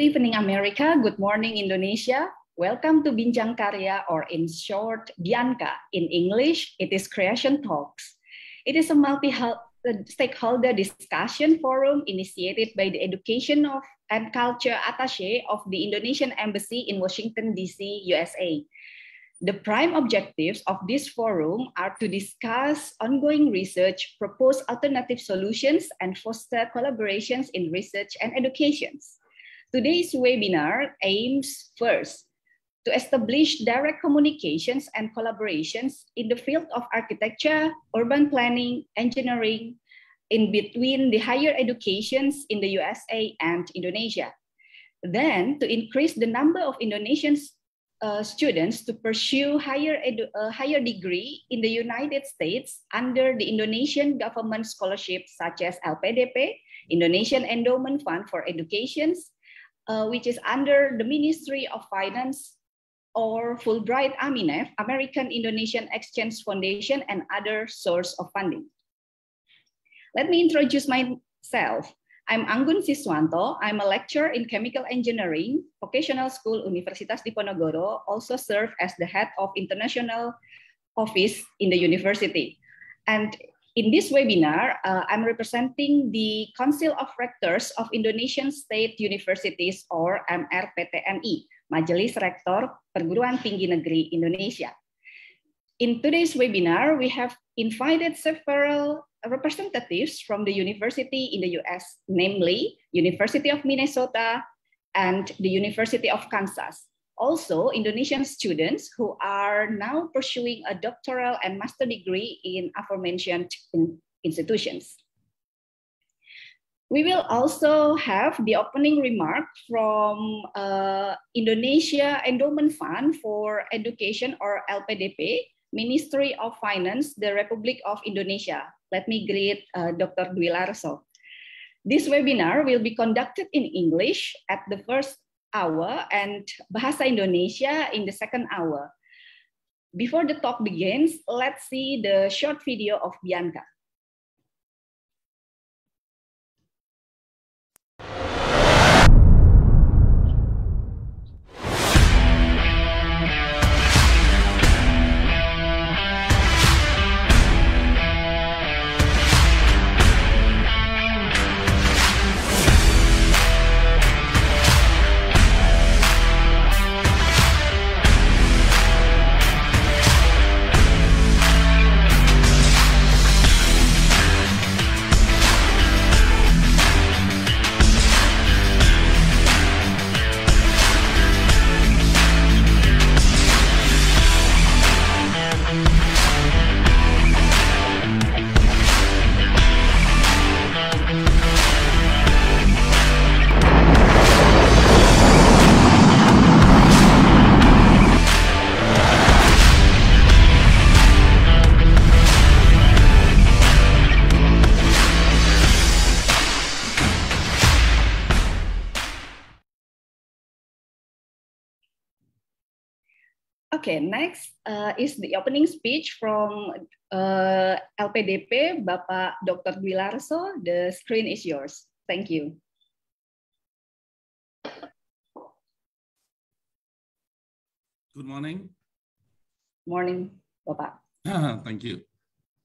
Good evening, America. Good morning, Indonesia. Welcome to Binjang Karya, or in short, Bianca. In English, it is Creation Talks. It is a multi-stakeholder discussion forum initiated by the Education of and Culture Attaché of the Indonesian Embassy in Washington, D.C., USA. The prime objectives of this forum are to discuss ongoing research, propose alternative solutions, and foster collaborations in research and educations. Today's webinar aims first to establish direct communications and collaborations in the field of architecture, urban planning, engineering, in between the higher educations in the USA and Indonesia. Then to increase the number of Indonesian uh, students to pursue higher, uh, higher degree in the United States under the Indonesian government scholarships such as LPDP, Indonesian Endowment Fund for Educations, uh, which is under the Ministry of Finance or Fulbright AMINEF, American Indonesian Exchange Foundation, and other source of funding. Let me introduce myself. I'm Anggun Siswanto. I'm a lecturer in chemical engineering, vocational school Universitas Diponegoro, also serve as the head of international office in the university. And in this webinar, uh, I'm representing the Council of Rectors of Indonesian State Universities or MRPTNI, Majelis Rektor Perguruan Tinggi Negeri Indonesia. In today's webinar, we have invited several representatives from the university in the US, namely University of Minnesota and the University of Kansas. Also, Indonesian students who are now pursuing a doctoral and master degree in aforementioned institutions. We will also have the opening remark from uh, Indonesia Endowment Fund for Education or LPDP, Ministry of Finance, the Republic of Indonesia. Let me greet uh, Dr. Dwilarso. This webinar will be conducted in English at the first hour and Bahasa Indonesia in the second hour. Before the talk begins, let's see the short video of Bianca. okay, next uh, is the opening speech from uh, LPDP Bapak Dr. Dwi Larso. The screen is yours. Thank you. Good morning. Morning, Bapak. Thank you.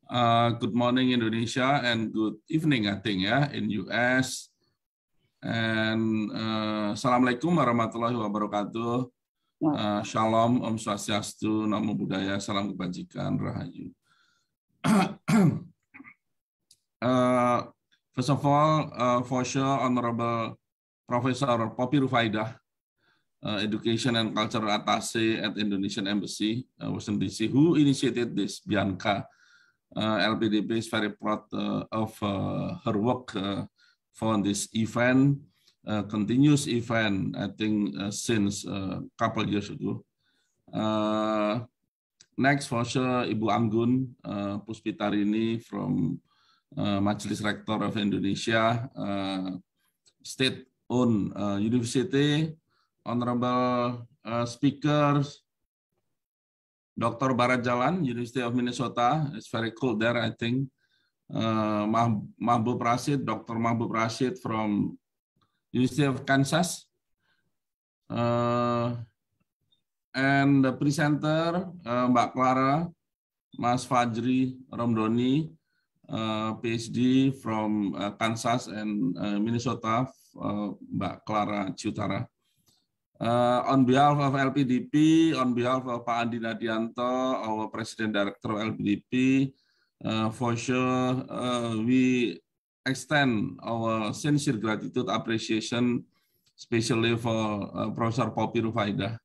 Uh, good morning Indonesia and good evening I think ya in US. And uh, assalamualaikum warahmatullahi wabarakatuh. Uh, shalom, Om Swastiastu, Namo Buddhaya, Salam Kebajikan, Rahayu. uh, first of all, uh, for sure, Honorable Professor Poppy Rufaidah, uh, Education and Culture Atase at Indonesian Embassy, uh, Washington DC, who initiated this, Bianca uh, LPDP is very proud uh, of uh, her work uh, for this event uh, continuous event, I think uh, since a uh, couple years ago. Uh, next for sure, Ibu Anggun uh, Puspitarini from uh, Majelis Rektor of Indonesia, uh, state-owned uh, university, honorable uh, speakers, Dr. Barat Jalan, University of Minnesota. It's very cold there, I think. Uh, Mahbub Rashid, Dr. Mahbub Rashid from University of Kansas. Uh, and the presenter, uh, Mbak Clara, Mas Fajri Romdoni, uh, eh, PhD from uh, Kansas and uh, Minnesota, uh, Mbak Clara Ciutara. Uh, on behalf of LPDP, on behalf of Pak Andi Nadianto, our President Director of LPDP, uh, for sure uh, we extend our sincere gratitude, appreciation, especially for uh, Professor Poppy Rufaida,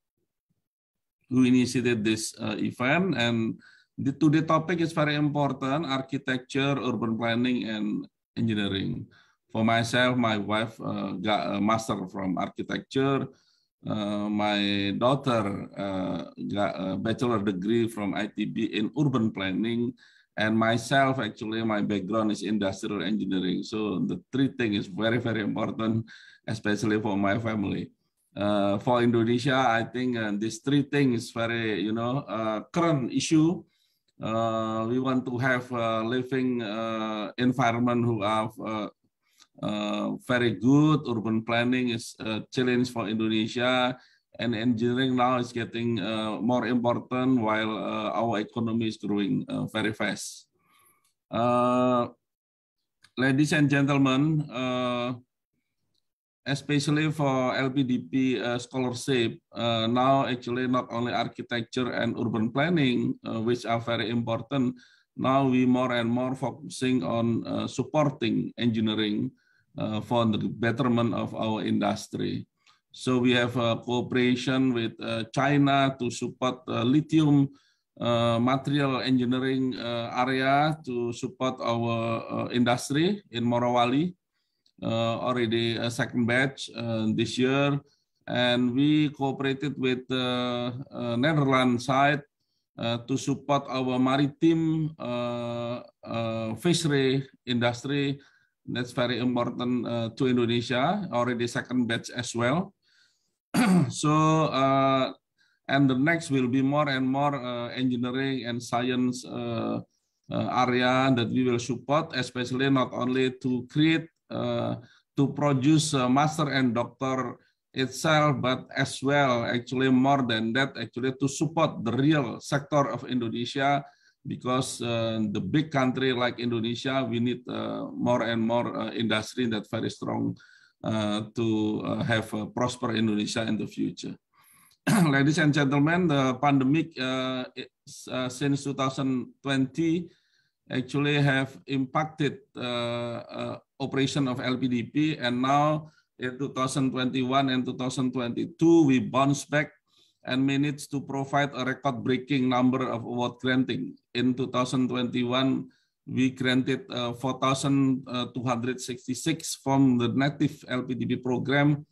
who initiated this uh, event. And the, today topic is very important, architecture, urban planning, and engineering. For myself, my wife uh, got a master from architecture. Uh, my daughter uh, got a bachelor degree from ITB in urban planning And myself, actually, my background is industrial engineering. So the three things is very, very important, especially for my family. Uh, for Indonesia, I think uh, these three things is very, you know, uh, current issue. Uh, we want to have a living uh, environment who have uh, uh very good. Urban planning is a challenge for Indonesia and engineering now is getting uh, more important while uh, our economy is growing uh, very fast. ladies and gentlemen, especially for LPDP uh, scholarship, uh, now actually not only architecture and urban planning, uh, which are very important, now we more and more focusing on supporting engineering for the betterment of our industry. So we have a cooperation with uh, China to support uh, lithium uh, material engineering uh, area to support our uh, industry in Morowali. already a second batch this year. And we cooperated with the Netherlands side to support our maritime fishery industry. That's very important to Indonesia, already second batch as well. so uh, and the next will be more and more uh, engineering and science uh, uh area that we will support, especially not only to create uh, to produce master and doctor itself, but as well actually more than that actually to support the real sector of Indonesia because uh, the big country like Indonesia, we need more and more industry that very strong uh, to uh, have a prosper Indonesia in the future. Ladies and gentlemen, the pandemic uh, since 2020 actually have impacted operation of LPDP and now in 2021 and 2022 we bounce back and managed to provide a record-breaking number of award granting. In 2021, we granted uh, 4,266 uh, from the native LPDB program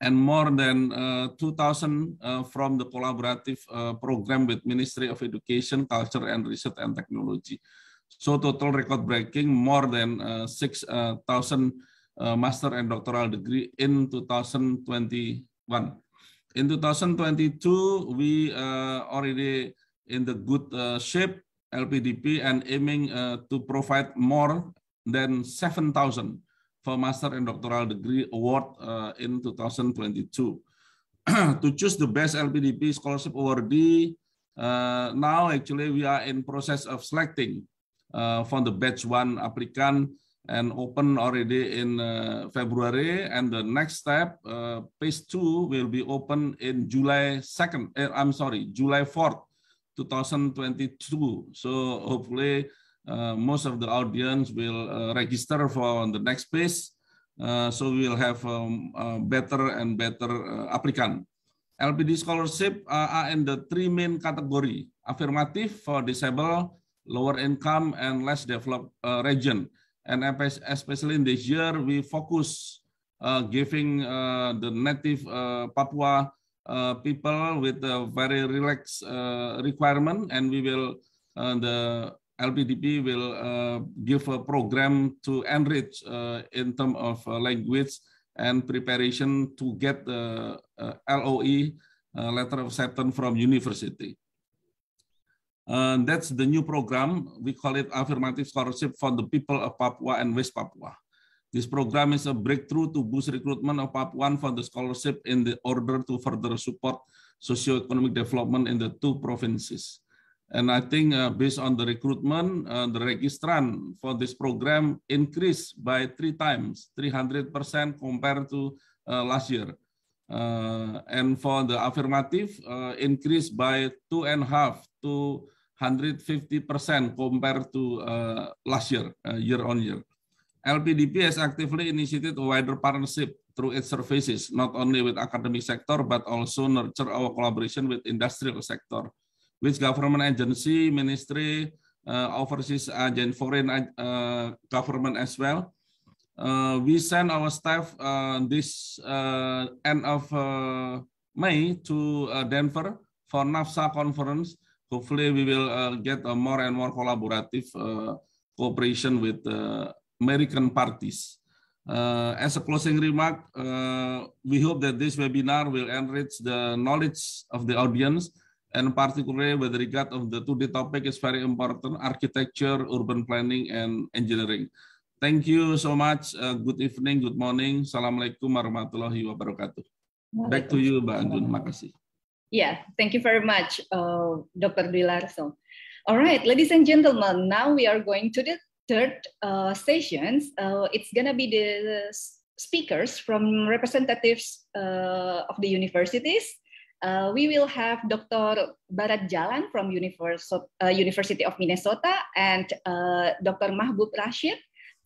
and more than uh, 2,000 uh, from the collaborative uh, program with Ministry of Education, Culture, and Research and Technology. So total record-breaking more than uh, 6,000 master and doctoral degree in 2021. In 2022, we already in the good shape LPDP and aiming uh, to provide more than 7,000 for master and doctoral degree award uh, in 2022. to choose the best LPDP scholarship awardee, uh, now actually we are in process of selecting uh, from the batch one applicant and open already in uh, February. And the next step, uh, phase two, will be open in July 2nd. Uh, eh, I'm sorry, July 4th 2022. So hopefully uh, most of the audience will uh, register for the next phase. Uh, so we will have um, better and better uh, applicant. LPD scholarship uh, are in the three main category, affirmative for disabled, lower income, and less developed uh, region. And especially in this year, we focus giving the native Papua uh, people with a very relaxed uh, requirement, and we will uh, the LPDP will give a program to enrich in terms of language and preparation to get the LOE letter of acceptance from university. And that's the new program. We call it Affirmative Scholarship for the People of Papua and West Papua. This program is a breakthrough to boost recruitment of Papuan for the scholarship in the order to further support socioeconomic development in the two provinces. And I think uh, based on the recruitment, uh, the registrant for this program increased by three times, 300% compared to uh, last year. Uh, and for the affirmative, uh, increased by two and a half to 150% compared to uh, last year, year on year. LPDP has actively initiated a wider partnership through its services, not only with academic sector, but also nurture our collaboration with industrial sector, which government agency, ministry, uh, overseas agent, uh, foreign uh, government as well. Uh, we send our staff uh, this uh, end of uh, May to Denver for NAFSA conference. Hopefully, we will get a more and more collaborative cooperation with American parties. Uh, as a closing remark, uh, we hope that this webinar will enrich the knowledge of the audience, and particularly with regard of the today topic is very important, architecture, urban planning, and engineering. Thank you so much. Uh, good evening, good morning. Assalamualaikum warahmatullahi wabarakatuh. Back to you, Mbak Anjun. Makasih. Yeah, thank you very much, uh, Dr. Dwi All right, ladies and gentlemen, now we are going to the third uh, sessions, uh, it's gonna be the speakers from representatives uh, of the universities. Uh, we will have Dr. Barat Jalan from uh, University of Minnesota and Dr. Mahbub Rashid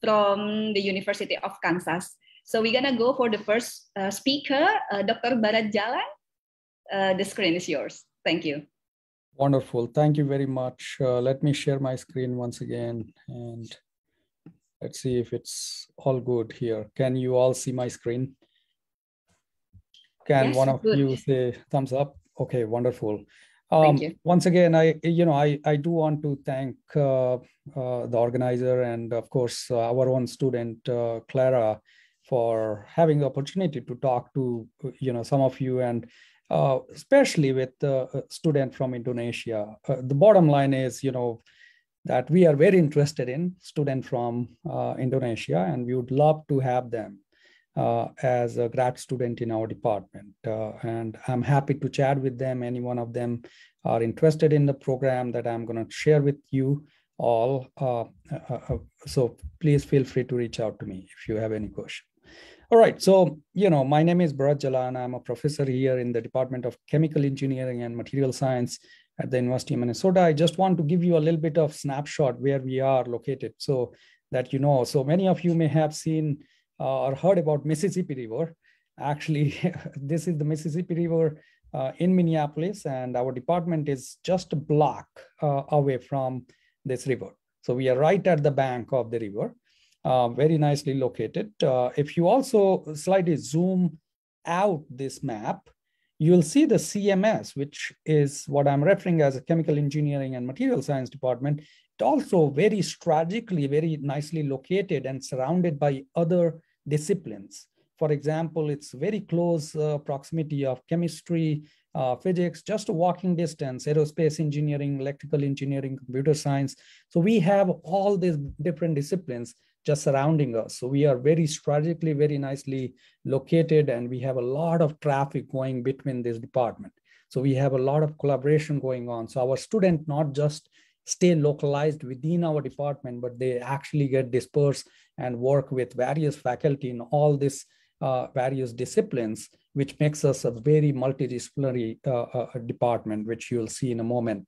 from the University of Kansas. So we're gonna go for the first speaker, Dr. Barat Jalan. the screen is yours. Thank you. Wonderful. Thank you very much. Uh, let me share my screen once again and let's see if it's all good here. Can you all see my screen? Can yes, one of good. you say thumbs up? Okay, wonderful. Um, thank you. Once again, I you know I I do want to thank uh, uh, the organizer and of course uh, our own student uh, Clara for having the opportunity to talk to uh, you know some of you and uh, especially with the uh, student from Indonesia. Uh, the bottom line is, you know, that we are very interested in student from Indonesia, and we would love to have them uh, as a grad student in our department. Uh, and I'm happy to chat with them. Any one of them are interested in the program that I'm going to share with you all. Uh, so please feel free to reach out to me if you have any question. All right. So, you know, my name is Bharat Jalan. I'm a professor here in the Department of Chemical Engineering and Material Science at the University of Minnesota. I just want to give you a little bit of snapshot where we are located so that you know. So many of you may have seen uh, or heard about Mississippi River. Actually, this is the Mississippi River uh, in Minneapolis, and our department is just a block uh, away from this river. So we are right at the bank of the river. Uh, very nicely located. Uh, if you also slightly zoom out this map, you'll see the CMS, which is what I'm referring as a chemical engineering and material science department. It also very strategically, very nicely located and surrounded by other disciplines. For example, it's very close uh, proximity of chemistry, uh, physics, just a walking distance, aerospace engineering, electrical engineering, computer science. So we have all these different disciplines just surrounding us. So we are very strategically, very nicely located, and we have a lot of traffic going between this department. So we have a lot of collaboration going on. So our student not just stay localized within our department, but they actually get dispersed and work with various faculty in all these uh, various disciplines, which makes us a very multidisciplinary uh, uh, uh department, which you'll see in a moment.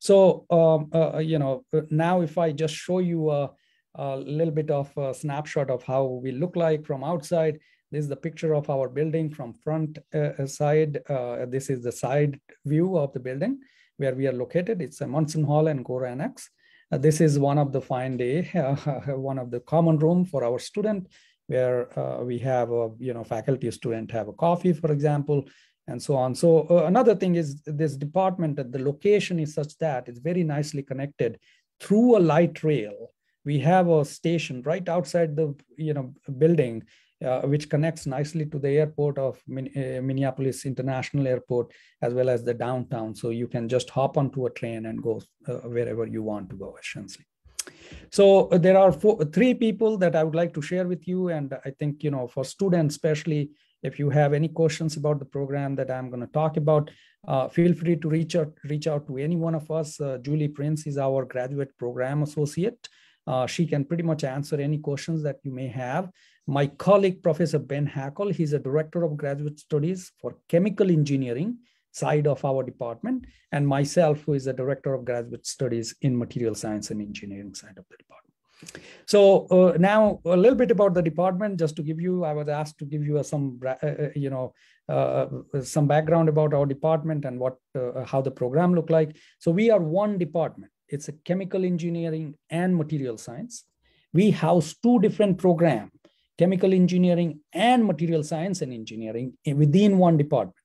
So, um, uh, you know, uh, now if I just show you a a little bit of a snapshot of how we look like from outside. This is the picture of our building from front uh, side. Uh, this is the side view of the building where we are located. It's a Munson Hall and Gora Annex. Uh, this is one of the fine day, uh, one of the common room for our student where uh, we have, a, you know, faculty student have a coffee, for example, and so on. So uh, another thing is this department that the location is such that it's very nicely connected through a light rail we have a station right outside the you know building uh, which connects nicely to the airport of Min- uh, Minneapolis International Airport as well as the downtown. So you can just hop onto a train and go uh, wherever you want to go, essentially. So there are four, three people that I would like to share with you, and I think you know for students especially. If you have any questions about the program that I'm going to talk about, uh, feel free to reach out reach out to any one of us. Uh, Julie Prince is our graduate program associate uh, she can pretty much answer any questions that you may have. My colleague, Professor Ben Hackle, he's a director of graduate studies for chemical engineering side of our department, and myself, who is a director of graduate studies in material science and engineering side of the department. So uh, now a little bit about the department, just to give you, I was asked to give you a, some, uh, uh, you know, uh, some background about our department and what, uh, how the program look like. So we are one department it's a chemical engineering and material science. We house two different program, chemical engineering and material science and engineering within one department.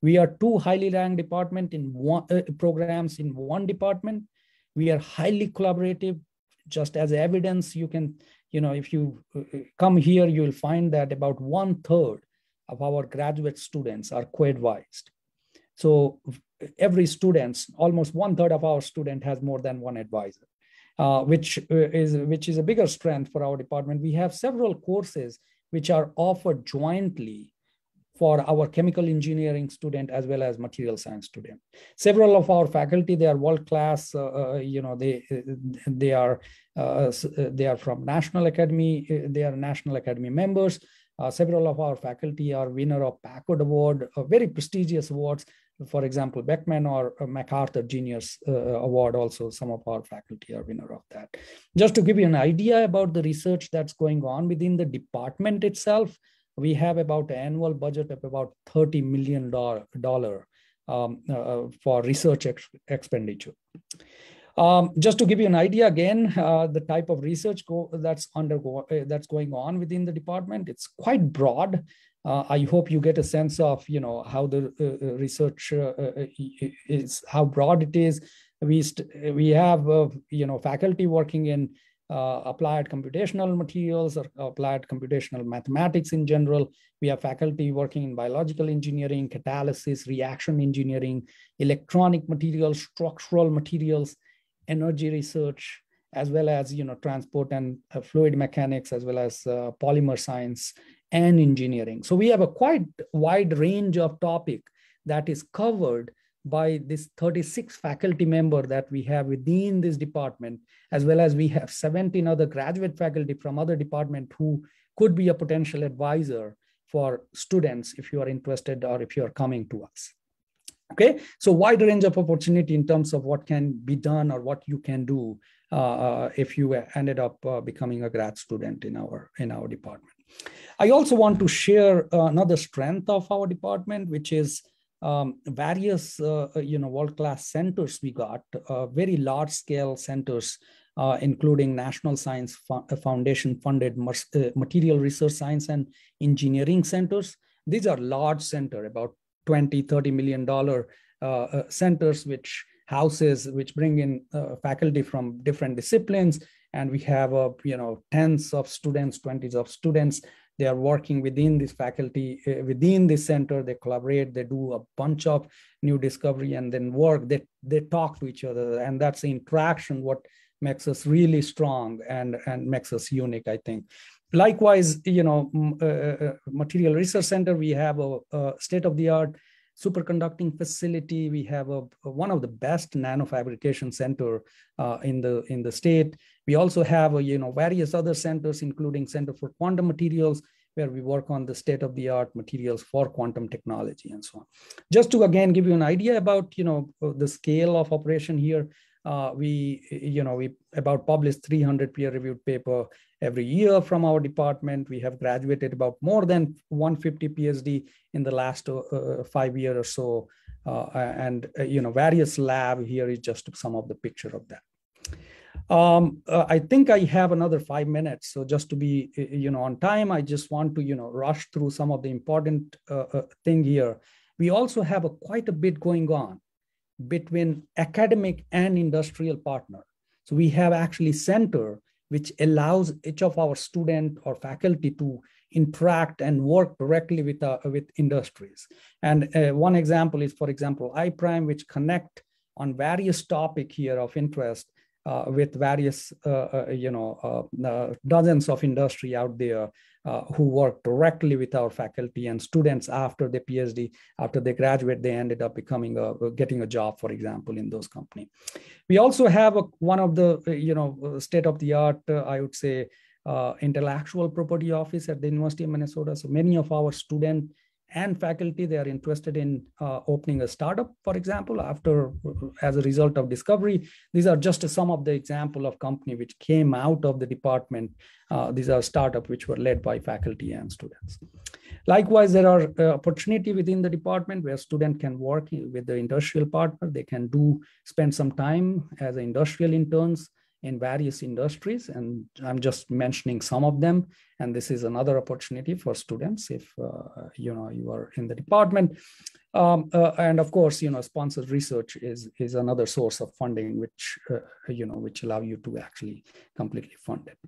We are two highly ranked department in one uh, programs in one department. We are highly collaborative. Just as evidence, you can, you know, if you uh, uh, come here, you will find that about one third of our graduate students are co-advised so every student, almost one third of our student has more than one advisor, uh, which uh, is which is a bigger strength for our department. We have several courses which are offered jointly for our chemical engineering student as well as material science student. Several of our faculty, they are world class. Uh, uh, you know, they they are uh, uh they are from National Academy. They are National Academy members. Uh, several of our faculty are winner of Packard Award, very prestigious awards for example, Beckman or uh, MacArthur Genius uh, uh, Award, also some of our faculty are winner of that. Just to give you an idea about the research that's going on within the department itself, we have about annual budget of about $30 million dollar, um, uh, uh, for research ex expenditure. Um, just to give you an idea again, uh, the type of research that's undergo that's going on within the department, it's quite broad uh, I hope you get a sense of you know how the uh, uh research uh, uh, is, how broad it is. We we have you know faculty working in applied computational materials or applied computational mathematics in general. We have faculty working in biological engineering, catalysis, reaction engineering, electronic materials, structural materials, energy research, as well as you know transport and uh, fluid mechanics as well as uh, polymer science and engineering. So we have a quite wide range of topic that is covered by this 36 faculty member that we have within this department, as well as we have 17 other graduate faculty from other department who could be a potential advisor for students if you are interested or if you are coming to us. Okay, so wide range of opportunity in terms of what can be done or what you can do uh, uh if you ended up uh, becoming a grad student in our in our department. I also want to share uh, another strength of our department, which is um, various uh, uh you know world class centers we got uh, very large scale centers uh, including national science Fo uh, foundation funded material research science and engineering centers these are large center about 20 30 million dollar centers which houses which bring in faculty from different disciplines and we have a you know tens of students 20s of students they are working within this faculty uh, within this center they collaborate they do a bunch of new discovery and then work they they talk to each other and that's the interaction what makes us really strong and and makes us unique i think likewise you know uh, material research center we have a, a state of the art superconducting facility we have a, one of the best nanofabrication center uh, in the in the state we also have, uh, you know, various other centers, including Center for Quantum Materials, where we work on the state of the art materials for quantum technology and so on. Just to again give you an idea about, you know, uh, the scale of operation here, uh, we, you know, we about publish 300 peer-reviewed paper every year from our department. We have graduated about more than 150 PhD in the last uh, uh five years or so. Uh, and, you know, various lab here is just some of the picture of that um, uh, i think i have another five minutes so just to be you know on time i just want to you know rush through some of the important uh, uh, thing here we also have a, quite a bit going on between academic and industrial partner so we have actually center which allows each of our student or faculty to interact and work directly with uh, with industries and uh, one example is for example iprime which connect on various topic here of interest uh, with various, uh, uh, you know, dozens of industry out there who work directly with our faculty and students after their PhD, after they graduate, they ended up becoming a, getting a job, for example, in those company. We also have a, one of the, you know, state of the art, I would say, uh, intellectual property office at the University of Minnesota. So many of our students and faculty they are interested in uh, opening a startup for example after uh, as a result of discovery these are just some of the example of company which came out of the department uh, these are startup which were led by faculty and students likewise there are uh, opportunity within the department where student can work with the industrial partner they can do spend some time as industrial interns in various industries. And I'm just mentioning some of them. And this is another opportunity for students if uh, you know you are in the department. Um, uh, and of course, you know, sponsored research is is another source of funding, which uh, you know which allow you to actually completely fund it.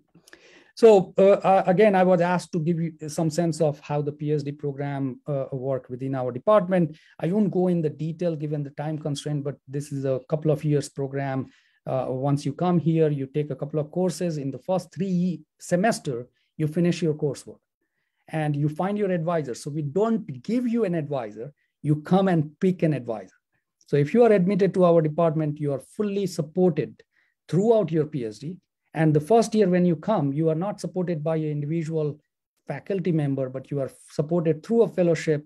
So uh, uh, again, I was asked to give you some sense of how the PhD program uh, worked within our department. I won't go in the detail given the time constraint, but this is a couple of years program uh, once you come here, you take a couple of courses. In the first three semester, you finish your coursework and you find your advisor. So we don't give you an advisor. You come and pick an advisor. So if you are admitted to our department, you are fully supported throughout your PhD. And the first year when you come, you are not supported by an individual faculty member, but you are supported through a fellowship,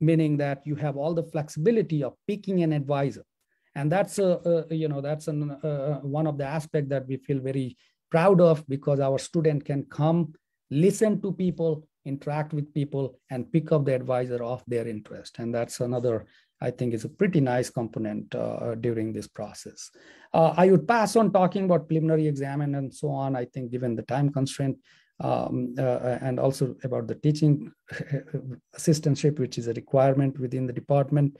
meaning that you have all the flexibility of picking an advisor and that's a, you know that's an, uh, one of the aspects that we feel very proud of because our student can come listen to people interact with people and pick up the advisor of their interest and that's another i think is a pretty nice component uh, during this process uh, i would pass on talking about preliminary exam and, and so on i think given the time constraint um, uh, uh and also about the teaching assistantship which is a requirement within the department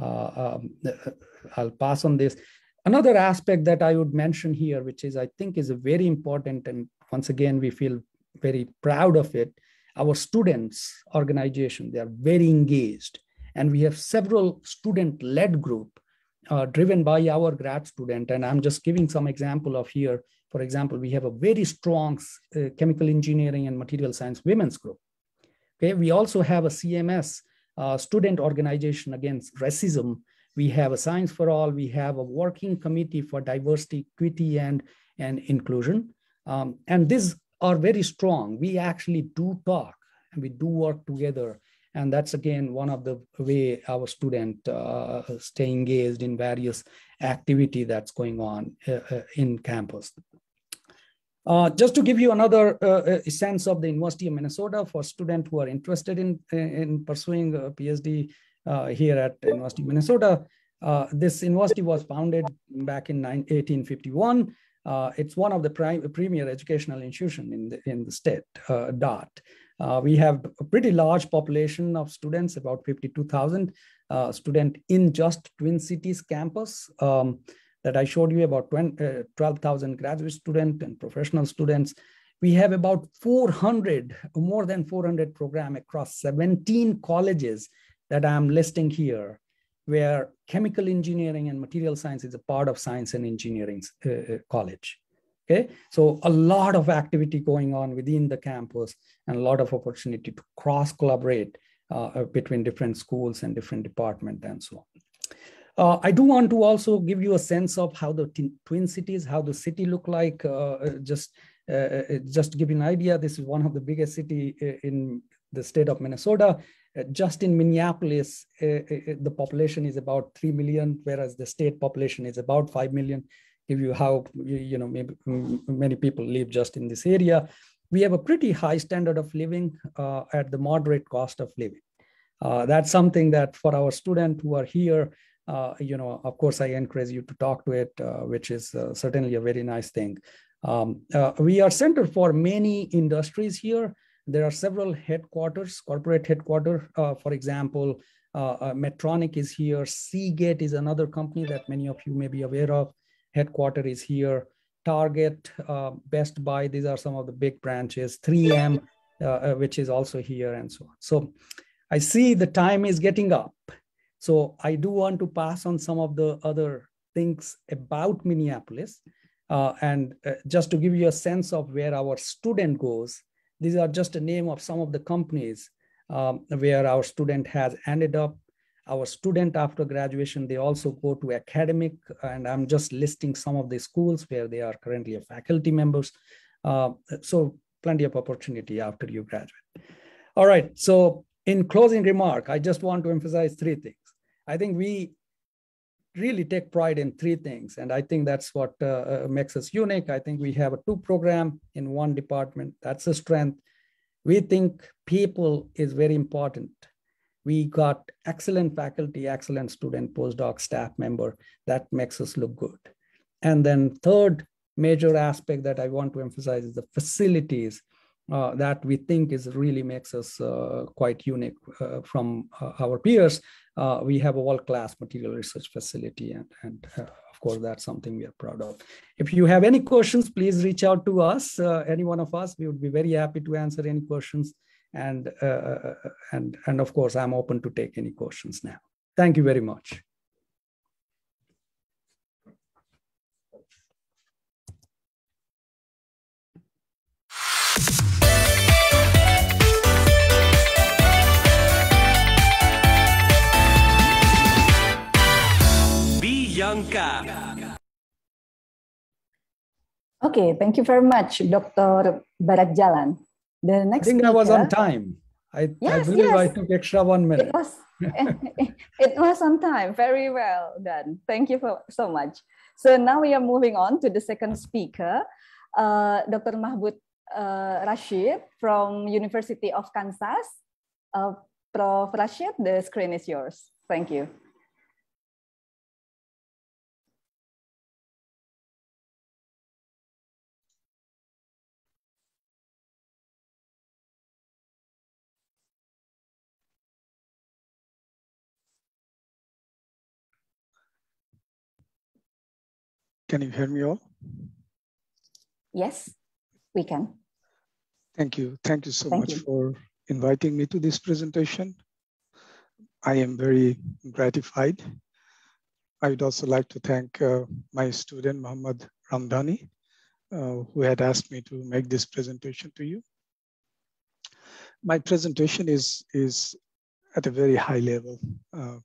uh, um, uh, uh, I'll pass on this. Another aspect that I would mention here, which is I think is very important, and once again, we feel very proud of it. Our students' organization, they are very engaged. And we have several student-led group uh, driven by our grad student. And I'm just giving some example of here. For example, we have a very strong uh, chemical engineering and material science women's group. Okay, we also have a CMS uh, student organization against racism. We have a Science for All. We have a working committee for diversity, equity, and, and inclusion. Um, and these are very strong. We actually do talk and we do work together. And that's again one of the way our student uh, stay engaged in various activity that's going on uh, in campus. Uh, just to give you another uh, uh, sense of the University of Minnesota for students who are interested in, in pursuing a PhD uh, here at University of Minnesota, uh, this university was founded back in 1851. it's one of the premier educational institutions in the, in the state, DART. we have a pretty large population of students, about 52,000 students in just Twin Cities campus. Um, that I showed you about uh, 12,000 graduate students and professional students. We have about 400, more than 400 program across 17 colleges that I'm listing here, where chemical engineering and material science is a part of science and engineering uh, uh, college. Okay, so a lot of activity going on within the campus and a lot of opportunity to cross collaborate uh, between different schools and different department and so on. Uh, I do want to also give you a sense of how the twin cities, how the city look like. Uh, uh just uh, uh, uh, just to give you an idea, this is one of the biggest city in the state of Minnesota. just in Minneapolis, the population is about three million, whereas the state population is about five million. Give you how you know maybe many people live just in this area. We have a pretty high standard of living at the moderate cost of living. Uh, that's something that for our students who are here, uh, you know, of course, I encourage you to talk to it, uh, which is uh, certainly a very nice thing. Um, uh, we are center for many industries here. There are several headquarters, corporate headquarters, uh, for example, Medtronic is here. Seagate is another company that many of you may be aware of. Headquarter is here. Target, Best Buy, these are some of the big branches. 3M, which is also here and so on. So I see the time is getting up. So I do want to pass on some of the other things about Minneapolis. Uh, and uh, just to give you a sense of where our student goes, these are just a name of some of the companies um, where our student has ended up. Our student after graduation, they also go to academic, and I'm just listing some of the schools where they are currently a faculty members. Uh, so plenty of opportunity after you graduate. All right, so in closing remark, I just want to emphasize three things. I think we really take pride in three things. And I think that's what uh, uh, makes us unique. I think we have a two program in one department. That's a strength. We think people is very important. We got excellent faculty, excellent student, postdoc, staff member. That makes us look good. And then third major aspect that I want to emphasize is the facilities uh, that we think is really makes us uh, quite unique uh, from uh, our peers. Uh, we have a world-class material research facility, and, and uh, of course, that's something we are proud of. If you have any questions, please reach out to us, any one of us. We would be very happy to answer any questions, and and and of course, I'm open to take any questions now. Thank you very much. lengkap. Okay, thank you very much, Dr. Barat Jalan. The next I think speaker, I was on time. I, yes, I believe yes. I took extra one minute. It was, it was on time. Very well done. Thank you for, so much. So now we are moving on to the second speaker, uh, Dr. Mahbud uh, Rashid from University of Kansas. Uh, Prof. Rashid, the screen is yours. Thank you. Can you hear me all? Yes, we can. Thank you. Thank you so Thank much you. for inviting me to this presentation. I am very gratified. I would also like to thank uh, my student, Mohammad Ramdani, uh, who had asked me to make this presentation to you. My presentation is, is at a very high level. Uh,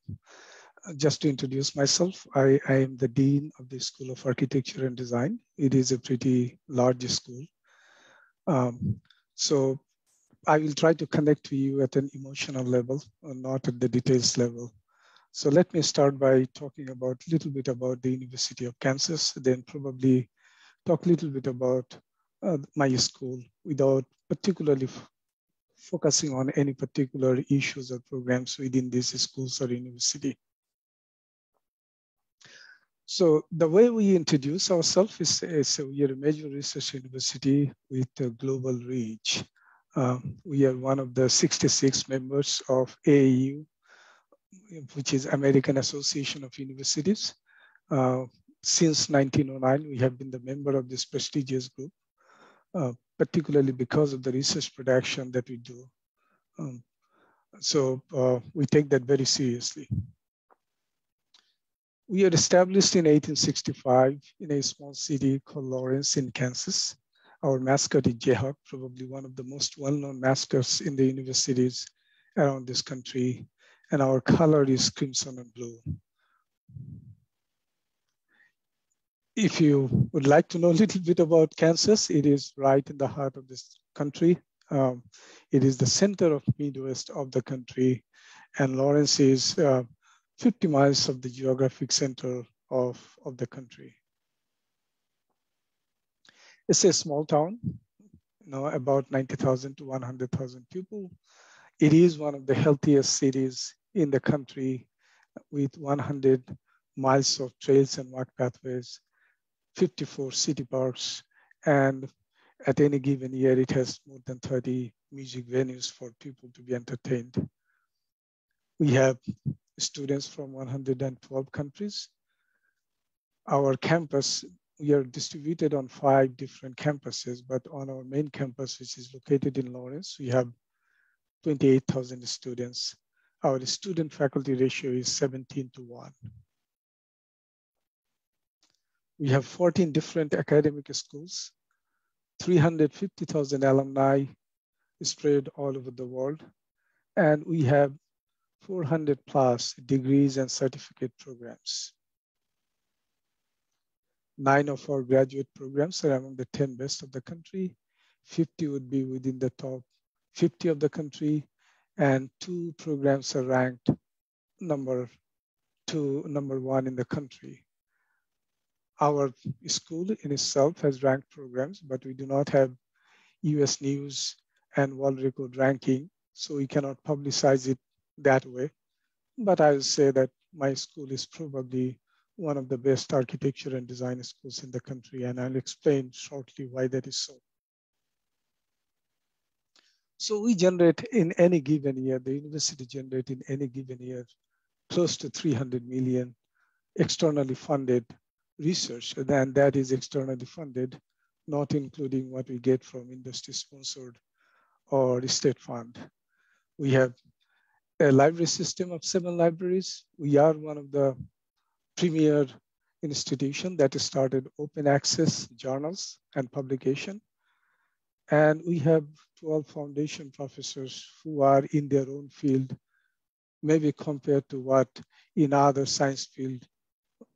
just to introduce myself, I, I, am the Dean of the School of Architecture and Design. It is a pretty large school. Um, so I will try to connect to you at an emotional level, uh, not at the details level. So let me start by talking about a little bit about the University of Kansas, then probably talk a little bit about uh, my school without particularly focusing on any particular issues or programs within this schools or university. So the way we introduce ourselves is, is we are a major research university with a global reach. Um, we are one of the 66 members of AAU, which is American Association of Universities. Uh, since 1909, we have been the member of this prestigious group, uh, particularly because of the research production that we do. Um, so uh, we take that very seriously. We are established in 1865 in a small city called Lawrence in Kansas. Our mascot is Jayhawk, probably one of the most well-known mascots in the universities around this country. And our color is crimson and blue. If you would like to know a little bit about Kansas, it is right in the heart of this country. Um, it is the center of Midwest of the country. And Lawrence is uh, 50 miles of the geographic center of, of the country. It's a small town, you know, about 90,000 to 100,000 people. It is one of the healthiest cities in the country with 100 miles of trails and walk pathways, 54 city parks, and at any given year, it has more than 30 music venues for people to be entertained. We have students from 112 countries. Our campus, we are distributed on five different campuses, but on our main campus, which is located in Lawrence, we have 28,000 students. Our student faculty ratio is 17 to 1. We have 14 different academic schools, 350,000 alumni spread all over the world, and we have 400 plus degrees and certificate programs. Nine of our graduate programs are among the 10 best of the country. 50 would be within the top 50 of the country, and two programs are ranked number two, number one in the country. Our school in itself has ranked programs, but we do not have US News and World Record ranking, so we cannot publicize it that way. But I would say that my school is probably one of the best architecture and design schools in the country, and I'll explain shortly why that is so. So we generate in any given year, the university generate in any given year, close to 300 million externally funded research. Then that is externally funded, not including what we get from industry sponsored or state fund. We have a library system of seven libraries. We are one of the premier institution that started open access journals and publication. And we have 12 foundation professors who are in their own field, maybe compared to what in other science field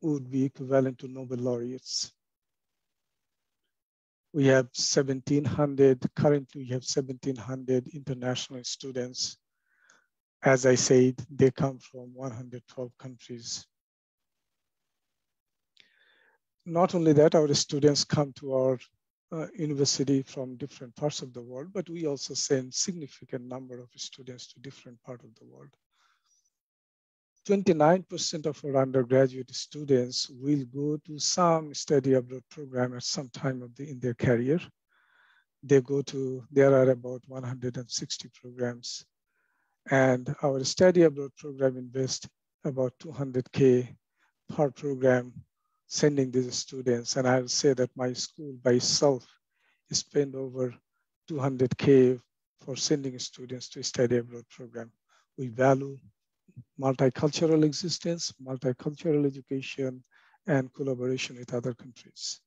would be equivalent to Nobel laureates. We have 1,700, currently we have 1,700 international students as I said, they come from 112 countries. Not only that, our students come to our uh, university from different parts of the world, but we also send significant number of students to different part of the world. 29% of our undergraduate students will go to some study abroad program at some time of the, in their career. They go to, there are about 160 programs and our study abroad program invests about 200K per program sending these students. And I'll say that my school by itself spend over 200K for sending students to study abroad program. We value multicultural existence, multicultural education, and collaboration with other countries.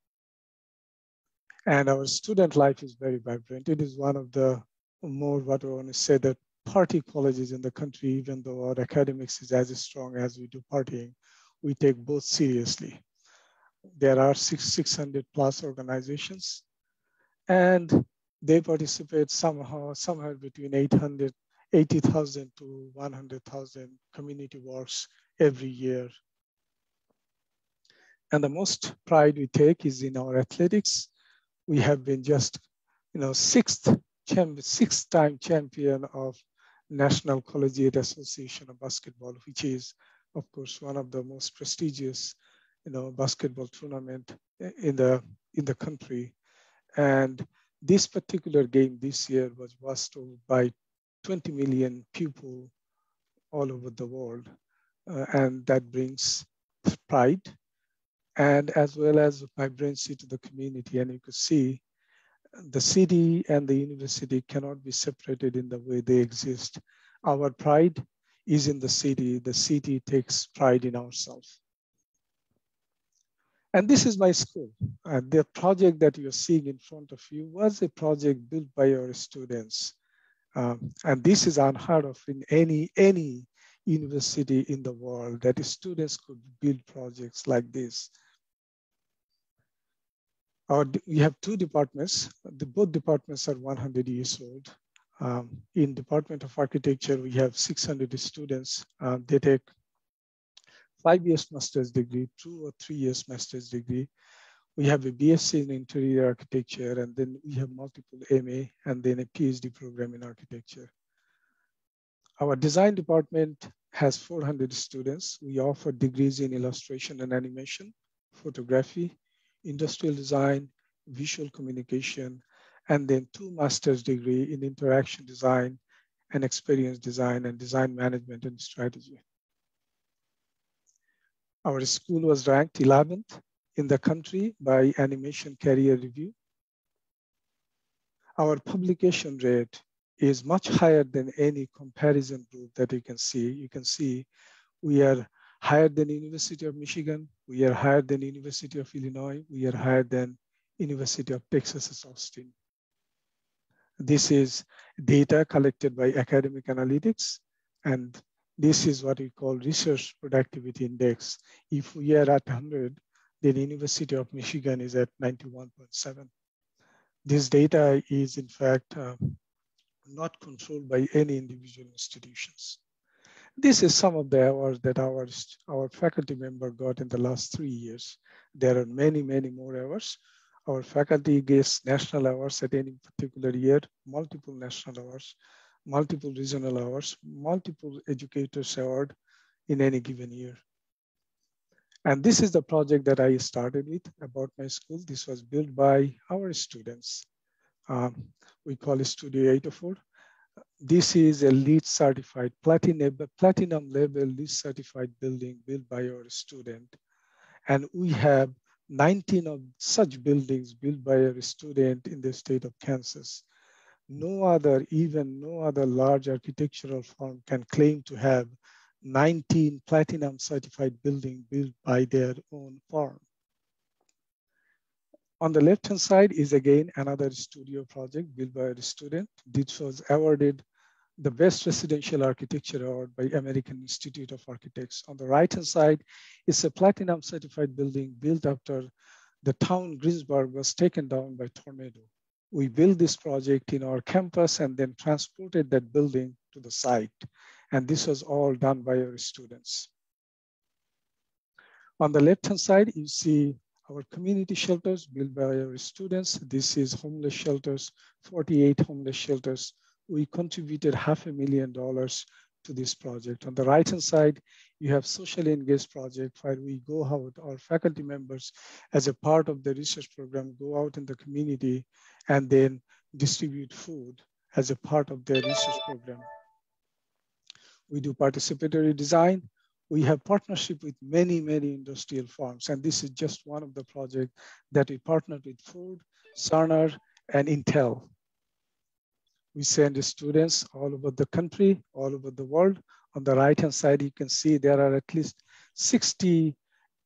And our student life is very vibrant. It is one of the more what I want to say that party colleges in the country, even though our academics is as strong as we do partying, we take both seriously. There are six, 600 plus organizations and they participate somehow, somewhere between eight hundred eighty thousand to 100,000 community works every year. And the most pride we take is in our athletics. We have been just, you know, sixth sixth time champion of National Collegiate Association of Basketball, which is, of course, one of the most prestigious, you know, basketball tournament in the in the country. And this particular game this year was watched by 20 million people all over the world, uh, and that brings pride and as well as vibrancy to the community. And you could see the city and the university cannot be separated in the way they exist. Our pride is in the city. The city takes pride in ourselves. And this is my school. Uh, the project that you're seeing in front of you was a project built by our students. Um, and this is unheard of in any, any university in the world that students could build projects like this or we have two departments. The, both departments are 100 years old. Um, in Department of Architecture, we have 600 students. Uh, they take five years master's degree, two or three years master's degree. We have a BSc in interior architecture, and then we have multiple MA, and then a PhD program in architecture. Our design department has 400 students. We offer degrees in illustration and animation, photography, industrial design, visual communication, and then two master's degree in interaction design and experience design and design management and strategy. Our school was ranked 11th in the country by Animation Career Review. Our publication rate is much higher than any comparison group that you can see. You can see we are higher than University of Michigan, we are higher than University of Illinois. We are higher than University of Texas at Austin. This is data collected by academic analytics, and this is what we call research productivity index. If we are at 100, then University of Michigan is at 91.7. This data is in fact uh, not controlled by any individual institutions. This is some of the awards that our, our faculty member got in the last three years. There are many, many more awards. Our faculty gets national awards at any particular year, multiple national awards, multiple regional awards, multiple educators award in any given year. And this is the project that I started with about my school. This was built by our students. Um, we call it Studio 804 this is a LEED certified platinum, platinum level LEED certified building built by our student. And we have 19 of such buildings built by a student in the state of Kansas. No other, even no other large architectural firm can claim to have 19 platinum certified building built by their own firm. On the left-hand side is again another studio project built by a student. This was awarded the best residential architecture award by American Institute of Architects. On the right-hand side is a platinum certified building built after the town Greensburg was taken down by tornado. We built this project in our campus and then transported that building to the site. And this was all done by our students. On the left-hand side, you see our community shelters built by our students. This is homeless shelters, 48 homeless shelters. We contributed half a million dollars to this project. On the right-hand side, you have socially engaged project where we go out, our faculty members as a part of the research program, go out in the community and then distribute food as a part of their research program. We do participatory design we have partnership with many, many industrial farms. And this is just one of the projects that we partnered with Ford, Sarnar, and Intel. We send students all over the country, all over the world. On the right-hand side, you can see there are at least 60,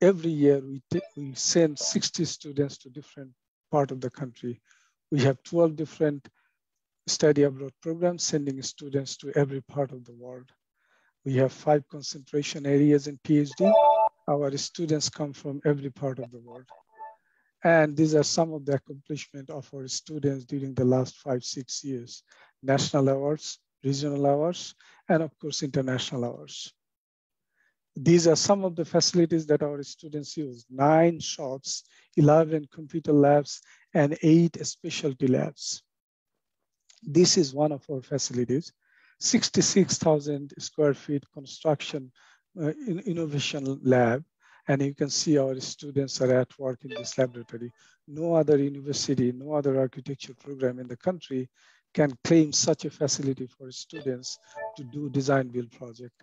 every year we, we send 60 students to different part of the country. We have 12 different study abroad programs sending students to every part of the world. We have five concentration areas in PhD. Our students come from every part of the world. And these are some of the accomplishment of our students during the last five, six years. National awards, regional awards, and of course, international awards. These are some of the facilities that our students use. Nine shops, 11 computer labs, and eight specialty labs. This is one of our facilities. 66,000 square feet construction uh, in innovation lab. And you can see our students are at work in this laboratory. No other university, no other architecture program in the country can claim such a facility for students to do design build project.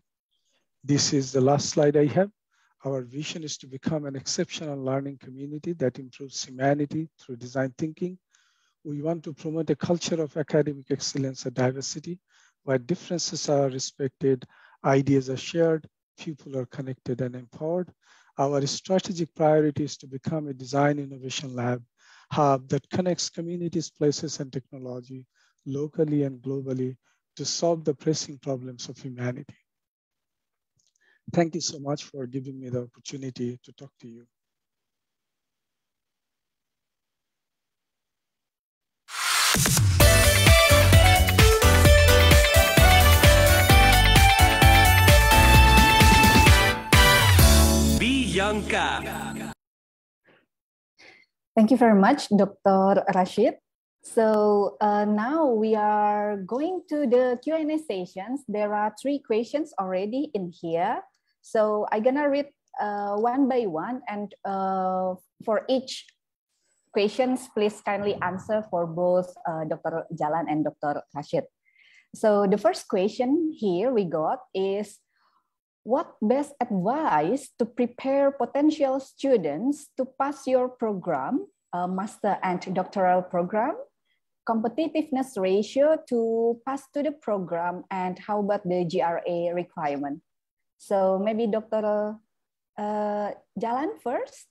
This is the last slide I have. Our vision is to become an exceptional learning community that improves humanity through design thinking. We want to promote a culture of academic excellence and diversity where differences are respected, ideas are shared, people are connected and empowered. Our strategic priority is to become a design innovation lab hub that connects communities, places, and technology locally and globally to solve the pressing problems of humanity. Thank you so much for giving me the opportunity to talk to you. Bangka. Thank you very much, Dr. Rashid. So uh, now we are going to the Q&A sessions. There are three questions already in here. So I'm gonna read uh, one by one and uh, for each questions, please kindly answer for both uh, Dr. Jalan and Dr. Rashid. So the first question here we got is, what best advice to prepare potential students to pass your program, uh, master and doctoral program, competitiveness ratio to pass to the program, and how about the GRA requirement? So maybe Dr. Uh, Jalan first.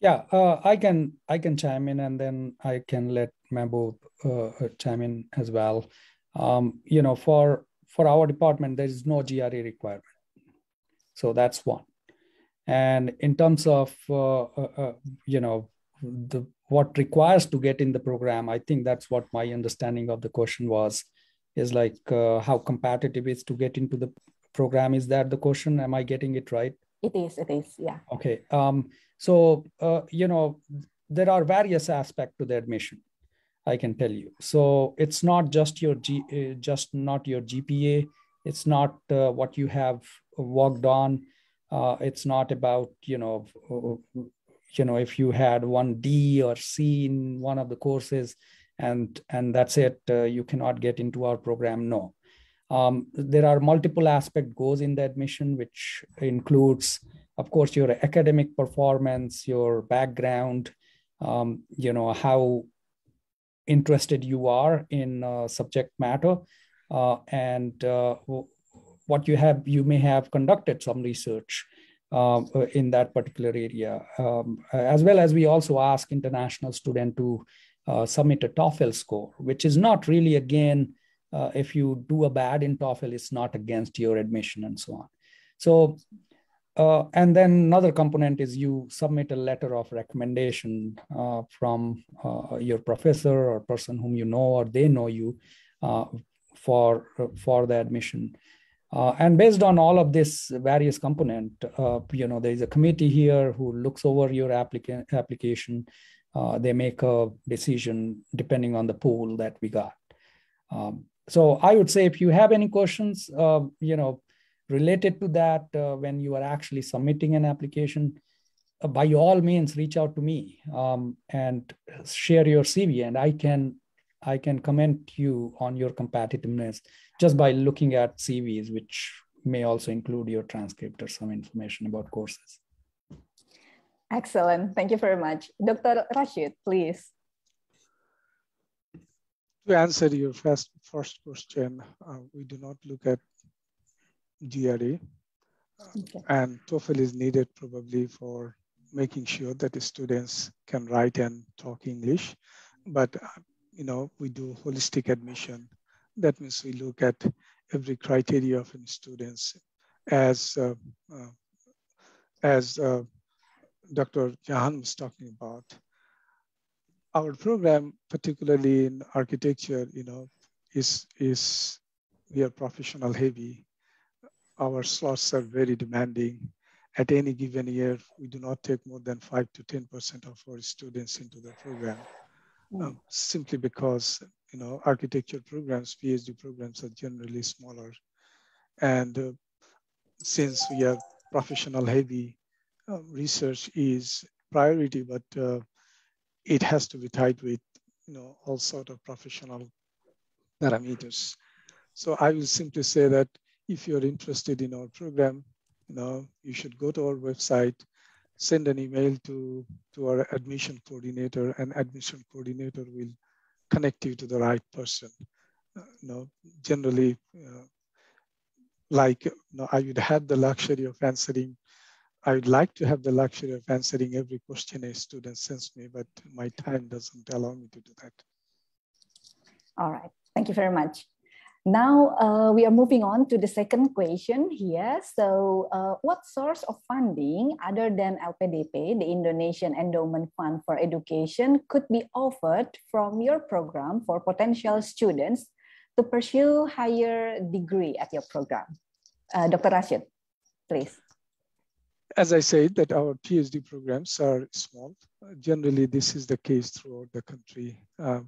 Yeah, uh, I can I can chime in, and then I can let Mambo uh, uh, chime in as well. Um, you know, for for our department, there is no GRA requirement so that's one. And in terms of uh, uh, uh, you know the what requires to get in the program, I think that's what my understanding of the question was is like how competitive is to get into the program. Is that the question? Am I getting it right? It is. It is. Yeah. Okay. Um, so you know there are various aspects to the admission i can tell you so it's not just your G, uh, just not your gpa it's not uh, what you have worked on. Uh, it's not about you know you know if you had one D or C in one of the courses, and and that's it. Uh, you cannot get into our program. No, um, there are multiple aspect goes in the admission, which includes, of course, your academic performance, your background, um, you know how interested you are in uh, subject matter uh, and uh, what you have, you may have conducted some research uh, in that particular area, um, as well as we also ask international student to uh, submit a TOEFL score, which is not really again, uh, if you do a bad in TOEFL, it's not against your admission and so on. So, uh, and then another component is you submit a letter of recommendation from your professor or person whom you know or they know you for uh, for the admission. Uh, and based on all of this various component, uh, you know, there is a committee here who looks over your applica- application. Uh, they make a decision depending on the pool that we got. Um, so I would say if you have any questions, uh, you know, related to that uh, when you are actually submitting an application, by all means, reach out to me um, and share your CV, and I can I can comment you on your competitiveness just by looking at CVs, which may also include your transcript or some information about courses. Excellent. Thank you very much. Dr. Rashid, please. To answer your first, first question, uh, we do not look at GRE. Okay. And TOEFL is needed probably for making sure that the students can write and talk English. But uh, you know, we do holistic admission. That means we look at every criteria of students as uh, uh, as uh, Dr. Jahan was talking about. Our program, particularly in architecture, you know, is is we are professional heavy. Our slots are very demanding. At any given year, we do not take more than five to 10% of our students into the program um, simply because you know architecture programs, PhD programs are generally smaller, and uh, since we are professional heavy, um, research is priority, but uh, it has to be tied with you know all sort of professional parameters. So I will simply say that if you're interested in our program, you know you should go to our website send an email to, to our admission coordinator and admission coordinator will connect you to the right person. Uh, you know, generally, uh, like you know, I would have the luxury of answering, I would like to have the luxury of answering every question a student sends me, but my time doesn't allow me to do that. All right, thank you very much. Now uh, we are moving on to the second question here. So uh, what source of funding other than LPDP, the Indonesian Endowment Fund for Education, could be offered from your program for potential students to pursue higher degree at your program? Uh, Dr. Rashid, please. As I said that our PhD programs are small. Generally, this is the case throughout the country. Uh,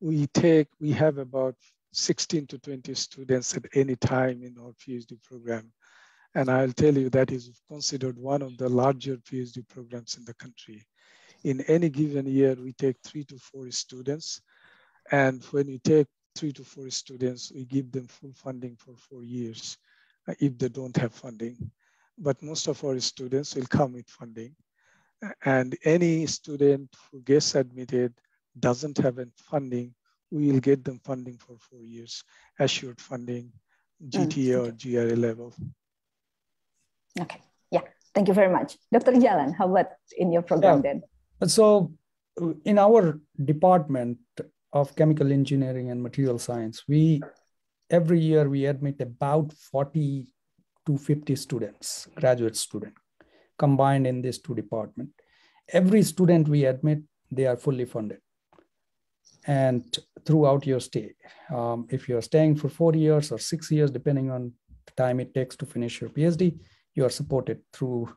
we take, we have about 16 to 20 students at any time in our PhD program. And I'll tell you that is considered one of the larger PhD programs in the country. In any given year, we take three to four students. And when you take three to four students, we give them full funding for four years uh, if they don't have funding. But most of our students will come with funding. And any student who gets admitted doesn't have funding we'll get them funding for four years, assured funding, mm, GTA or GRA level. Okay, yeah, thank you very much. Dr. Jalan, how about in your program yeah. then? So uh, in our department of chemical engineering and material science, we every year we admit about 40 to 50 students, graduate student, combined in these two department. Every student we admit, they are fully funded and throughout your stay. Um, if you're staying for four years or six years, depending on the time it takes to finish your PhD, you are supported through,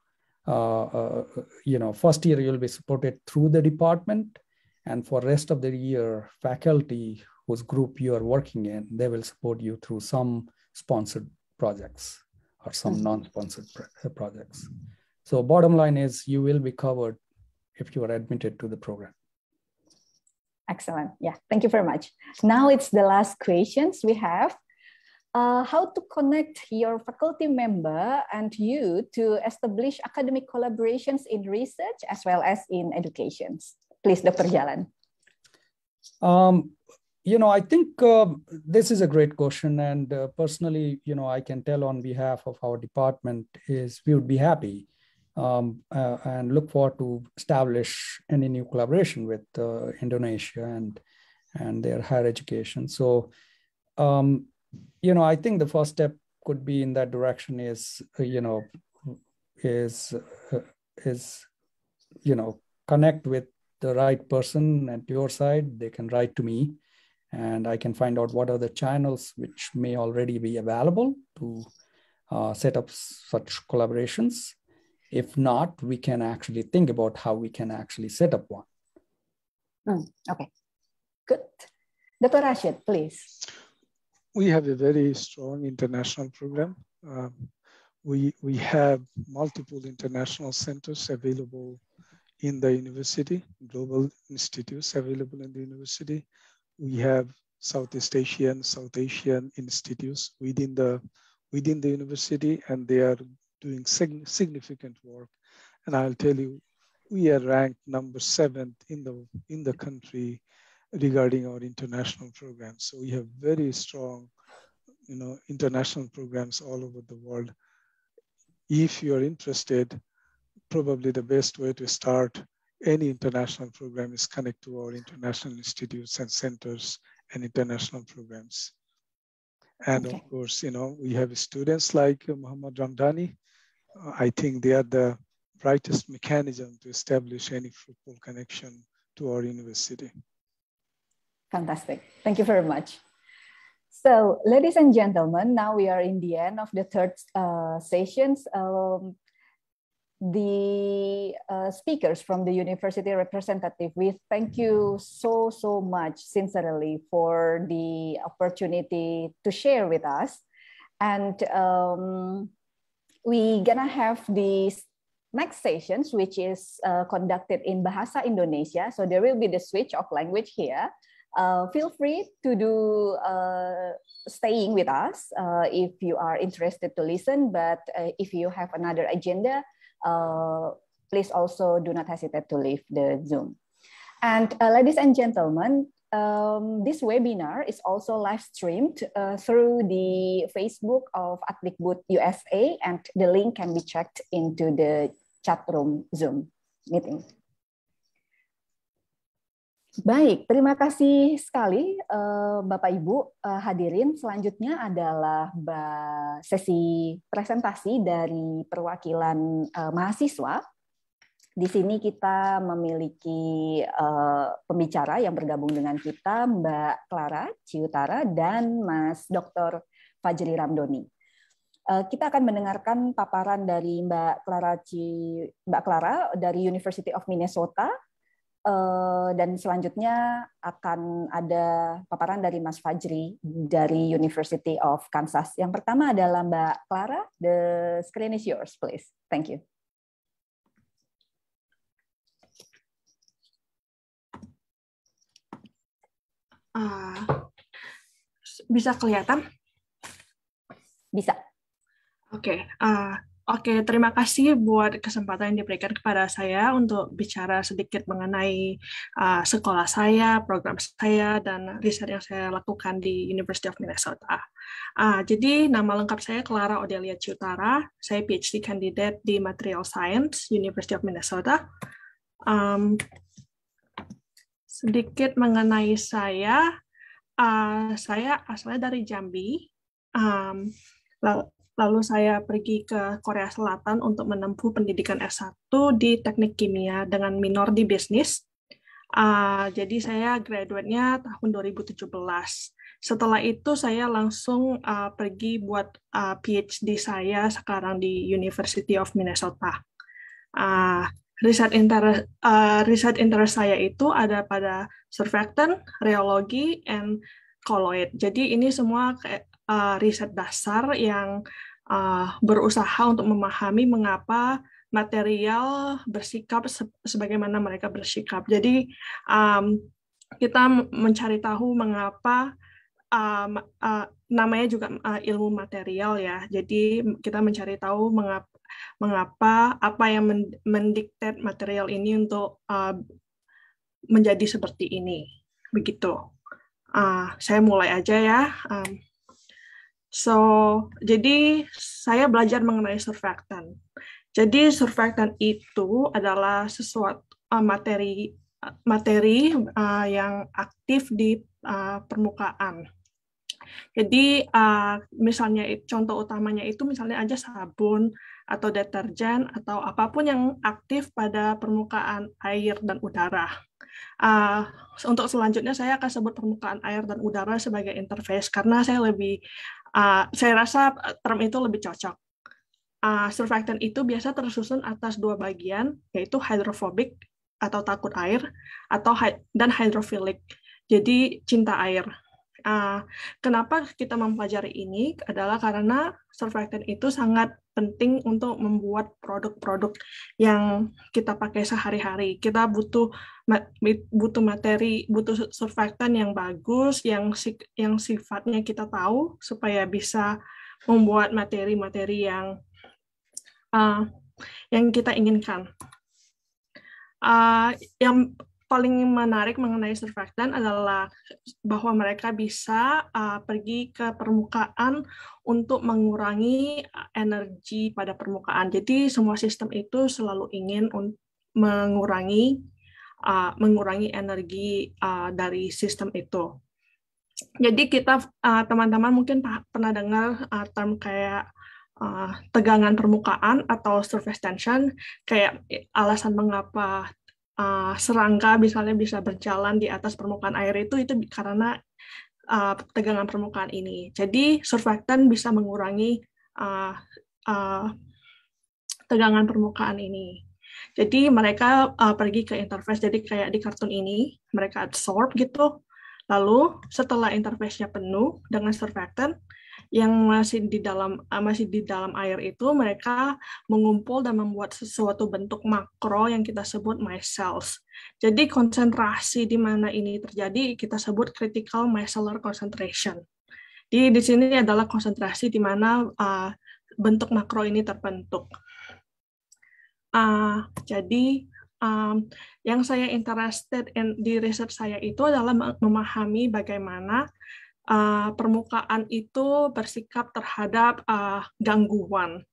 uh, uh, you know, first year you'll be supported through the department, and for rest of the year, faculty whose group you are working in, they will support you through some sponsored projects or some mm-hmm. non-sponsored pro- uh, projects. So bottom line is you will be covered if you are admitted to the program. Excellent. Yeah, thank you very much. Now it's the last questions we have. Uh, how to connect your faculty member and you to establish academic collaborations in research as well as in educations? Please, Dr. Jalan. Um, you know, I think uh, this is a great question. And uh, personally, you know, I can tell on behalf of our department is we would be happy um, uh, and look forward to establish any new collaboration with uh, Indonesia and and their higher education. So, um, you know, I think the first step could be in that direction is uh, you know is uh, is you know connect with the right person at your side. They can write to me, and I can find out what are the channels which may already be available to uh, set up such collaborations if not, we can actually think about how we can actually set up one. Mm, okay, good. Dr. Rashid, please. We have a very strong international program. Um, we, we have multiple international centers available in the university, global institutes available in the university. We have Southeast Asian, South Asian institutes within the within the university, and they are doing sig significant work. And I'll tell you, we are ranked number seventh in the, in the country regarding our international programs. So we have very strong, you know, international programs all over the world. If you're interested, probably the best way to start any international program is connect to our international institutes and centers and international programs. And okay. of course, you know, we have students like Muhammad Ramdani I think they are the brightest mechanism to establish any fruitful connection to our university. Fantastic. Thank you very much. So, ladies and gentlemen, now we are in the end of the third uh, sessions. Um, the uh, speakers from the university representative, we thank you so, so much sincerely for the opportunity to share with us. And um, we gonna have this next sessions, which is uh, conducted in Bahasa Indonesia. So there will be the switch of language here. Uh, feel free to do uh, staying with us uh, if you are interested to listen. But uh, if you have another agenda, uh, please also do not hesitate to leave the Zoom. And ladies and gentlemen, um, this webinar is also live streamed uh, through the Facebook of Adlikbud USA, and the link can be checked into the chat room Zoom meeting. Baik, terima kasih sekali uh, Bapak Ibu uh, hadirin. Selanjutnya adalah sesi presentasi dari perwakilan uh, mahasiswa di sini kita memiliki uh, pembicara yang bergabung dengan kita, Mbak Clara Ciutara dan Mas Dr. Fajri Ramdoni. Uh, eh, kita akan mendengarkan paparan dari Mbak Clara Ci, Mbak Clara dari University of Minnesota uh, dan selanjutnya akan ada paparan dari Mas Fajri dari University of Kansas. Yang pertama adalah Mbak Clara. The screen is yours, please. Thank you. Ah, bisa kelihatan? Bisa. Oke, okay. uh, Oke, okay, terima kasih buat kesempatan yang diberikan kepada saya untuk bicara sedikit mengenai uh, sekolah saya, program saya, dan riset yang saya lakukan di University of Minnesota. Uh, jadi, nama lengkap saya Clara Odelia Ciutara. Saya PhD candidate di Material Science, University of Minnesota. Um, sedikit mengenai saya. Uh, saya asalnya dari Jambi. Um, lalu saya pergi ke Korea Selatan untuk menempuh pendidikan S1 di teknik kimia dengan minor di bisnis. Uh, jadi saya graduate-nya tahun 2017. Setelah itu saya langsung uh, pergi buat uh, PhD saya sekarang di University of Minnesota. Uh, riset interest uh, riset interest saya itu ada pada surfactant, rheology, and colloid. Jadi ini semua uh, riset dasar yang uh, berusaha untuk memahami mengapa material bersikap se sebagaimana mereka bersikap. Jadi um, kita mencari tahu mengapa um, uh, namanya juga uh, ilmu material ya. Jadi kita mencari tahu mengapa mengapa apa yang mendikte material ini untuk uh, menjadi seperti ini. Begitu. Uh, saya mulai aja ya. Um, so, jadi saya belajar mengenai surfactant. Jadi surfactant itu adalah sesuatu uh, materi materi uh, yang aktif di uh, permukaan. Jadi uh, misalnya contoh utamanya itu misalnya aja sabun atau deterjen atau apapun yang aktif pada permukaan air dan udara. Uh, untuk selanjutnya saya akan sebut permukaan air dan udara sebagai interface karena saya lebih uh, saya rasa term itu lebih cocok. Uh, surfactant itu biasa tersusun atas dua bagian yaitu hydrophobic atau takut air atau dan hydrophilic jadi cinta air. Uh, kenapa kita mempelajari ini adalah karena surfactant itu sangat penting untuk membuat produk-produk yang kita pakai sehari-hari. Kita butuh butuh materi, butuh surfactant yang bagus, yang yang sifatnya kita tahu supaya bisa membuat materi-materi yang uh, yang kita inginkan. Uh, yang paling menarik mengenai surfactant adalah bahwa mereka bisa uh, pergi ke permukaan untuk mengurangi uh, energi pada permukaan. Jadi semua sistem itu selalu ingin mengurangi uh, mengurangi energi uh, dari sistem itu. Jadi kita uh, teman-teman uh, mungkin pernah dengar uh, term kayak uh, tegangan permukaan atau surface tension kayak eh, alasan mengapa uh, eh, serangga misalnya bisa berjalan di atas permukaan air itu itu karena uh, tegangan permukaan ini. Jadi surfaktan bisa mengurangi uh, uh, tegangan permukaan ini. Jadi mereka uh, pergi ke interface. Jadi kayak di kartun ini mereka absorb gitu. Lalu setelah interface-nya penuh dengan surfactant, yang masih di dalam ah, masih di dalam air itu mereka mengumpul dan membuat sesuatu bentuk makro yang kita sebut micelles. Jadi konsentrasi di mana ini terjadi kita sebut critical micellar concentration. Di di sini adalah konsentrasi di mana uh, bentuk makro ini terbentuk. Uh, jadi um, yang saya interested in, di riset saya itu adalah memahami bagaimana uh, permukaan itu bersikap terhadap uh, gangguan.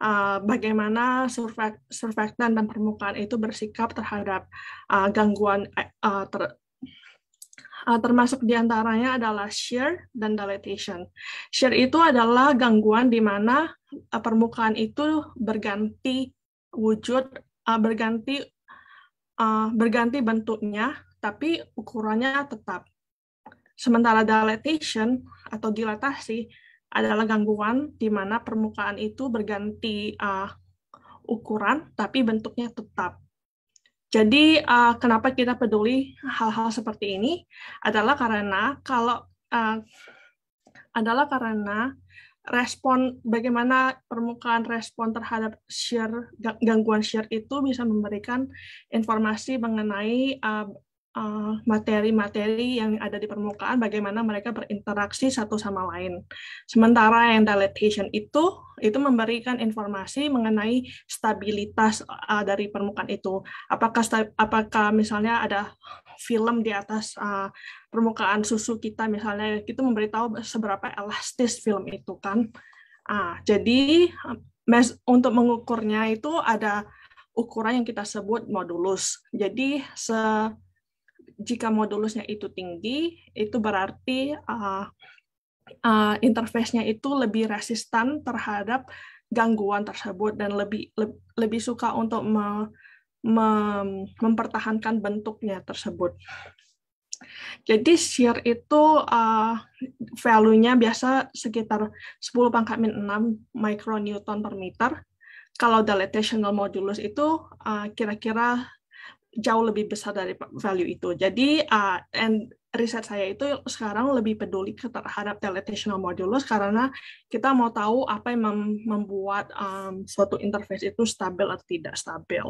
Uh, bagaimana surfaktan dan permukaan itu bersikap terhadap uh, gangguan uh, ter, uh, termasuk diantaranya adalah shear dan dilatation. Shear itu adalah gangguan di mana uh, permukaan itu berganti wujud, uh, berganti uh, berganti bentuknya, tapi ukurannya tetap Sementara dilatation atau dilatasi adalah gangguan di mana permukaan itu berganti uh, ukuran tapi bentuknya tetap. Jadi uh, kenapa kita peduli hal-hal seperti ini adalah karena kalau uh, adalah karena respon bagaimana permukaan respon terhadap shear gangguan shear itu bisa memberikan informasi mengenai uh, Eh, materi-materi yang ada di permukaan, bagaimana mereka berinteraksi satu sama lain. Sementara yang dilatation itu, itu memberikan informasi mengenai stabilitas uh, dari permukaan itu. Apakah apakah misalnya ada film di atas uh, permukaan susu kita misalnya, itu memberitahu seberapa elastis film itu kan. Uh, jadi mes, untuk mengukurnya itu ada ukuran yang kita sebut modulus. Jadi se jika modulusnya itu tinggi, itu berarti uh, uh, interface-nya itu lebih resisten terhadap gangguan tersebut dan lebih le, lebih suka untuk me, me, mempertahankan bentuknya tersebut. Jadi shear itu uh, value-nya biasa sekitar 10 pangkat min 6 micronewton per meter. Kalau dilatational modulus itu kira-kira uh, jauh lebih besar dari value itu. Jadi uh, and riset saya itu sekarang lebih peduli terhadap teletational modulus karena kita mau tahu apa yang membuat um, suatu interface itu stabil atau tidak stabil.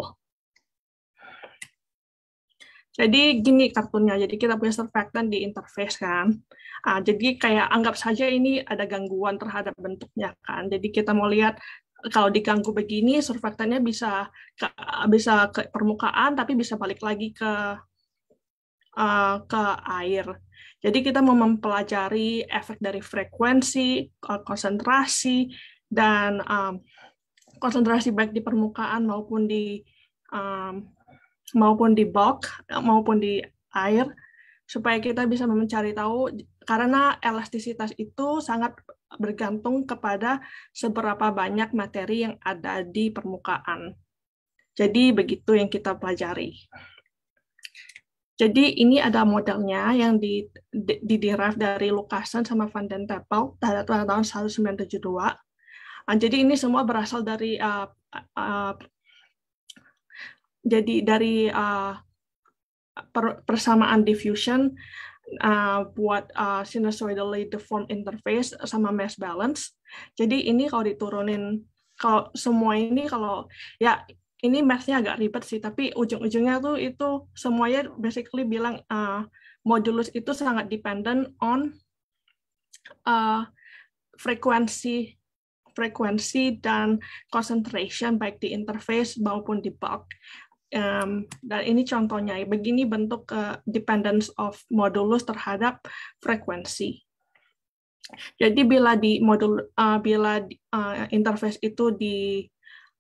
Jadi gini kartunya, jadi kita punya surfactant di interface kan. Uh, jadi kayak anggap saja ini ada gangguan terhadap bentuknya kan. Jadi kita mau lihat kalau diganggu begini surfaktannya bisa ke, bisa ke permukaan tapi bisa balik lagi ke uh, ke air. Jadi kita mau mempelajari efek dari frekuensi, konsentrasi dan um, konsentrasi baik di permukaan maupun di um, maupun di bulk maupun di air supaya kita bisa mencari tahu karena elastisitas itu sangat bergantung kepada seberapa banyak materi yang ada di permukaan. Jadi begitu yang kita pelajari. Jadi ini ada modelnya yang di, dari Lukasen sama Van den Teppel pada tahun 1972. Ah, jadi ini semua berasal dari uh, uh, jadi dari uh, persamaan diffusion uh, buat uh, eh, sinusoidally deformed interface sama mass balance. Jadi ini kalau diturunin kalau semua ini kalau ya ini massnya agak ribet sih, tapi ujung-ujungnya tuh itu semuanya basically bilang uh, modulus itu sangat dependent on uh, frekuensi frekuensi dan concentration baik di interface maupun di bulk um, dan ini contohnya begini bentuk uh, dependence of modulus terhadap frekuensi. Jadi bila di modul uh, bila uh, interface itu di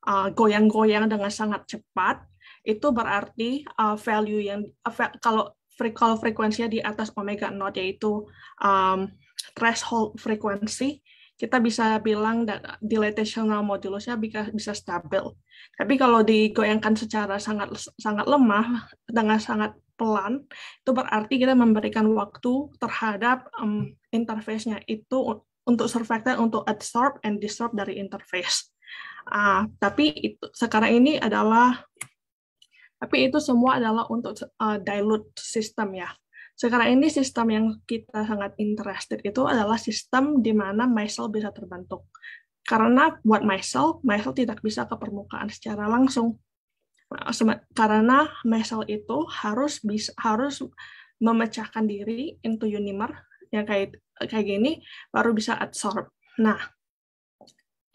uh, goyang-goyang dengan sangat cepat, itu berarti uh, value yang uh, kalau kalau frekuensinya di atas omega 0 yaitu um, threshold frekuensi kita bisa bilang dilatational modulusnya bisa stabil. Tapi kalau digoyangkan secara sangat sangat lemah dengan sangat pelan, itu berarti kita memberikan waktu terhadap um, interface-nya itu untuk surfactant untuk absorb and disturb dari interface. Uh, tapi itu sekarang ini adalah tapi itu semua adalah untuk uh, dilute system ya. Sekarang ini sistem yang kita sangat interested itu adalah sistem di mana micelle bisa terbentuk. Karena buat micelle, micelle tidak bisa ke permukaan secara langsung. Nah, karena micelle itu harus bisa, harus memecahkan diri into unimer yang kayak kayak gini baru bisa absorb. Nah,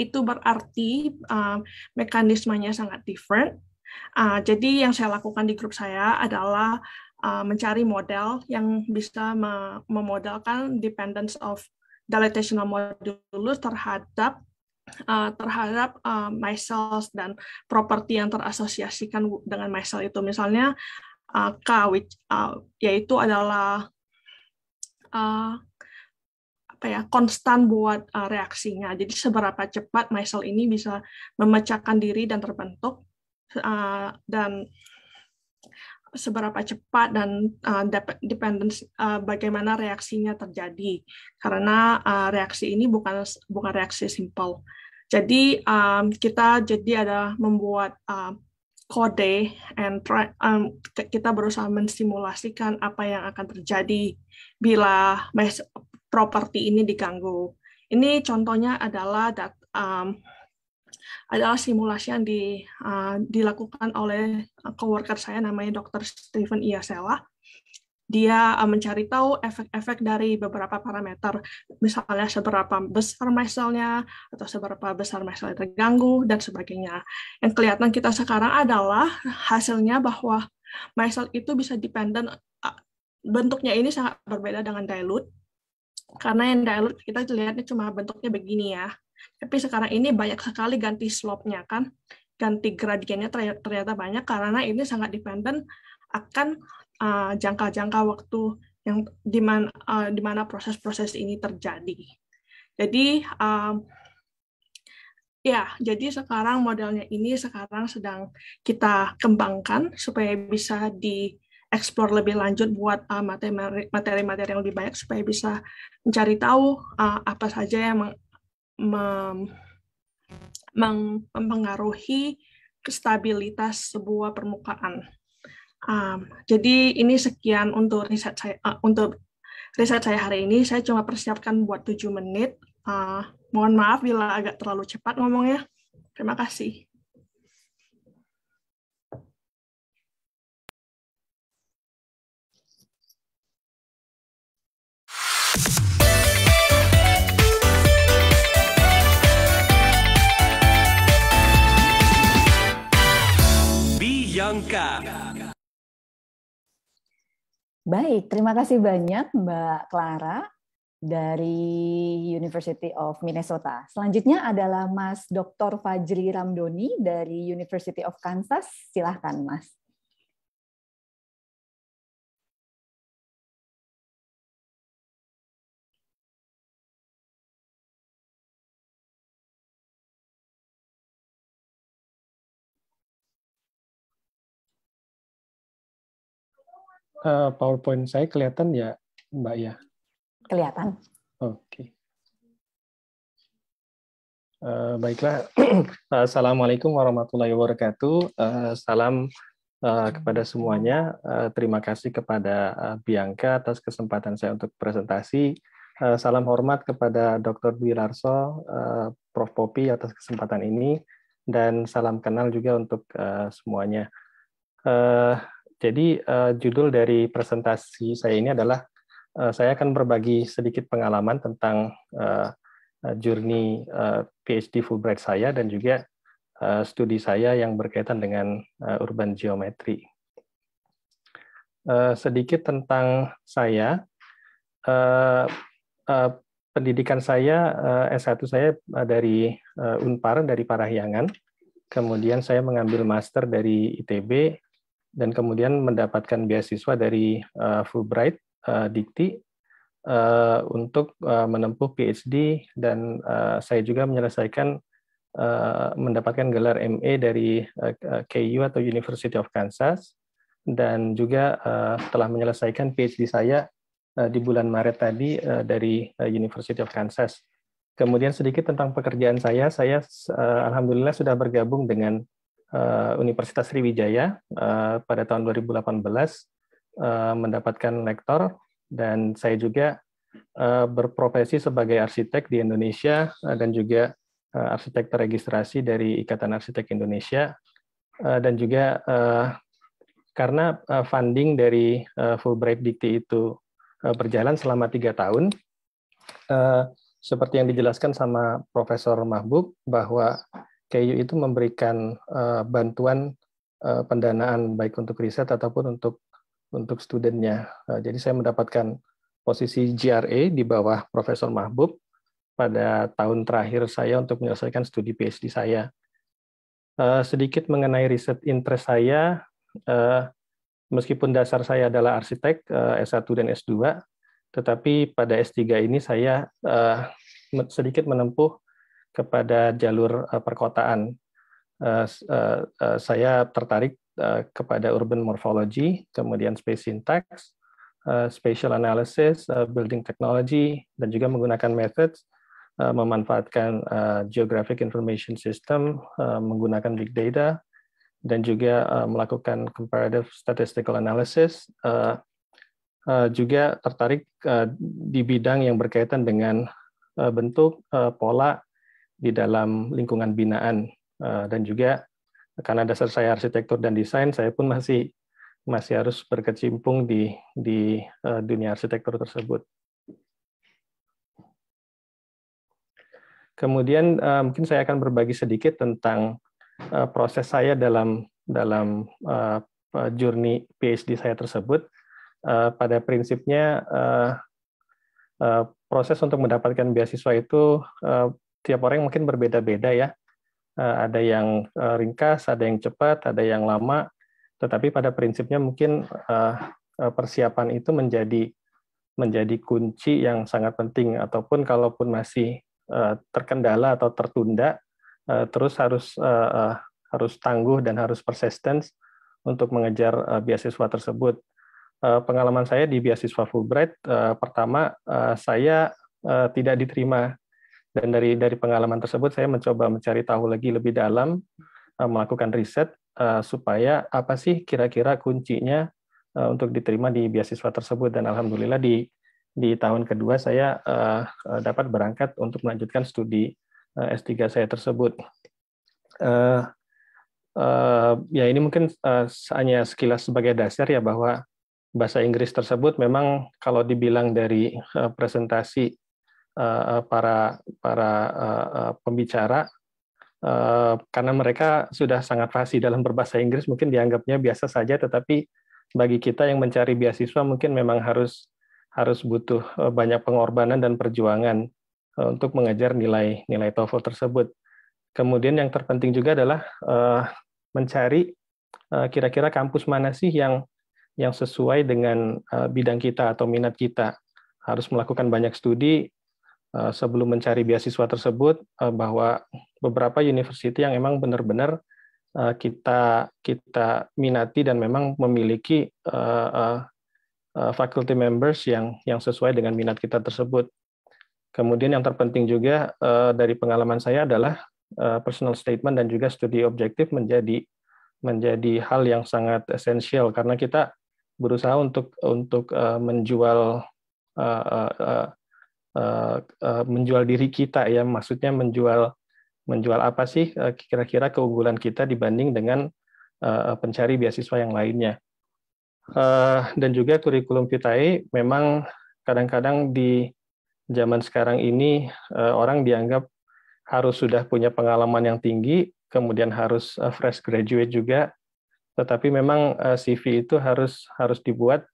itu berarti uh, mekanismenya sangat different. Uh, jadi yang saya lakukan di grup saya adalah Eh, mencari model yang bisa memodelkan dependence of gravitational modulus terhadap uh, terhadap uh, eh, micelles dan properti yang terasosiasikan dengan micelle itu misalnya uh, K which, uh, yaitu adalah uh, apa ya konstan buat uh, reaksinya jadi seberapa cepat micelle ini bisa memecahkan diri dan terbentuk uh, dan seberapa cepat dan uh, dependence uh, bagaimana reaksinya terjadi karena uh, reaksi ini bukan bukan reaksi simpel jadi um, kita jadi ada membuat uh, kode and try, um, kita berusaha mensimulasikan apa yang akan terjadi bila properti ini diganggu. Ini contohnya adalah dat, um, adalah simulasi yang di, uh, dilakukan oleh eh, coworker saya namanya Dr. Stephen Iasela. Dia uh, mencari tahu efek-efek dari beberapa parameter, misalnya seberapa besar misalnya atau seberapa besar misalnya terganggu dan sebagainya. Yang kelihatan kita sekarang adalah hasilnya bahwa Mysel itu bisa dependent bentuknya ini sangat berbeda dengan dilute karena yang dilute kita lihatnya cuma bentuknya begini ya tapi sekarang ini banyak sekali ganti slope-nya kan, ganti gradiennya ternyata banyak karena ini sangat dependent akan eh, jangka-jangka uh, waktu yang di mana uh, eh, di mana proses-proses ini terjadi. Jadi um, ya, jadi sekarang modelnya ini sekarang sedang kita kembangkan supaya bisa di eksplor lebih lanjut buat materi-materi uh, yang lebih banyak supaya bisa mencari tahu uh, apa saja yang mem mempengaruhi stabilitas sebuah permukaan. Um, jadi ini sekian untuk riset saya uh, untuk riset saya hari ini. Saya cuma persiapkan buat tujuh menit. Uh, mohon maaf bila agak terlalu cepat ngomongnya. Terima kasih. lengkap. Baik, terima kasih banyak Mbak Clara dari University of Minnesota. Selanjutnya adalah Mas Dr. Fajri Ramdoni dari University of Kansas. Silahkan, Mas. Eh, PowerPoint saya kelihatan ya, Mbak ya? Kelihatan. Oke. Okay. Uh, eh, baiklah, eh, assalamualaikum warahmatullahi wabarakatuh. Uh, salam uh, kepada semuanya. Uh, terima kasih kepada uh, Bianca atas kesempatan saya untuk presentasi. Uh, salam hormat kepada Dr. Dwi Larso, uh, Prof. Popi atas kesempatan ini, dan salam kenal juga untuk uh, semuanya. Uh, jadi uh, judul dari presentasi saya ini adalah uh, saya akan berbagi sedikit pengalaman tentang uh, journey uh, PhD Fulbright saya dan juga uh, studi saya yang berkaitan dengan uh, urban geometry. Uh, sedikit tentang saya, uh, uh, pendidikan saya uh, S1 saya dari uh, Unpar dari Parahyangan, kemudian saya mengambil master dari ITB dan kemudian mendapatkan beasiswa dari uh, Fulbright uh, Dikti uh, untuk uh, menempuh PhD dan uh, saya juga menyelesaikan uh, mendapatkan gelar MA dari uh, KU atau University of Kansas dan juga uh, telah menyelesaikan PhD saya di bulan Maret tadi dari University of Kansas. Kemudian sedikit tentang pekerjaan saya, saya alhamdulillah sudah bergabung dengan Eh, Universitas Sriwijaya eh, pada tahun 2018 eh, mendapatkan lektor dan saya juga berprofesi sebagai arsitek di Indonesia dan juga arsitek terregistrasi dari Ikatan Arsitek Indonesia dan juga karena funding dari Fulbright Dikti itu berjalan selama tiga tahun seperti yang dijelaskan sama Profesor Mahbub bahwa KU itu memberikan uh, bantuan uh, pendanaan baik untuk riset ataupun untuk untuk studentnya. Uh, jadi saya mendapatkan posisi GRA e di bawah Profesor Mahbub pada tahun terakhir saya untuk menyelesaikan studi PhD saya. Uh, sedikit mengenai riset interest saya, uh, meskipun dasar saya adalah arsitek uh, S1 dan S2, tetapi pada S3 ini saya uh, sedikit menempuh kepada jalur eh, perkotaan. Eh, eh, saya tertarik kepada urban morphology, kemudian space syntax, spatial analysis, building technology, dan juga menggunakan methods memanfaatkan geographic information system, menggunakan big data, dan juga melakukan comparative statistical analysis. juga tertarik di bidang yang berkaitan dengan bentuk, pola, di dalam lingkungan binaan eh, dan juga karena dasar saya arsitektur dan desain, saya pun masih masih harus berkecimpung di di eh, dunia arsitektur tersebut. Kemudian eh, mungkin saya akan berbagi sedikit tentang proses saya dalam dalam journey PhD saya tersebut. Pada prinsipnya proses untuk mendapatkan beasiswa itu tiap orang mungkin berbeda-beda ya. Eh, ada yang eh, ringkas, ada yang cepat, ada yang lama. Tetapi pada prinsipnya mungkin eh, persiapan itu menjadi menjadi kunci yang sangat penting. Ataupun kalaupun masih terkendala atau tertunda, terus harus harus tangguh dan harus persistence untuk mengejar beasiswa tersebut. Pengalaman saya di beasiswa Fulbright, pertama saya tidak diterima dan dari dari pengalaman tersebut saya mencoba mencari tahu lagi lebih dalam, eh, melakukan riset eh, supaya apa sih kira-kira kuncinya eh, untuk diterima di beasiswa tersebut dan alhamdulillah di di tahun kedua saya dapat berangkat untuk melanjutkan studi S3 saya tersebut. ya ini mungkin hanya sekilas sebagai dasar ya bahwa bahasa Inggris tersebut memang kalau dibilang dari presentasi Eh, eh, para para eh, pembicara karena mereka sudah sangat fasih dalam berbahasa Inggris mungkin dianggapnya biasa saja tetapi bagi kita yang mencari beasiswa mungkin memang harus harus butuh banyak pengorbanan dan perjuangan untuk mengejar nilai-nilai TOEFL tersebut. Kemudian yang terpenting juga adalah mencari kira-kira kampus mana sih yang yang sesuai dengan bidang kita atau minat kita. Harus melakukan banyak studi Eh, sebelum mencari beasiswa tersebut eh, bahwa beberapa university yang emang benar-benar eh, kita kita minati dan memang memiliki faculty members yang yang sesuai dengan minat kita tersebut. Kemudian yang terpenting juga dari pengalaman saya adalah personal statement dan juga studi objektif menjadi menjadi hal yang sangat esensial karena kita berusaha untuk untuk menjual Eh, eh, menjual diri kita ya maksudnya menjual menjual apa sih eh, kira-kira keunggulan kita dibanding dengan pencari beasiswa yang lainnya dan juga kurikulum vitae memang kadang-kadang di zaman sekarang ini orang dianggap harus sudah punya pengalaman yang tinggi kemudian harus fresh graduate juga tetapi memang CV itu harus harus dibuat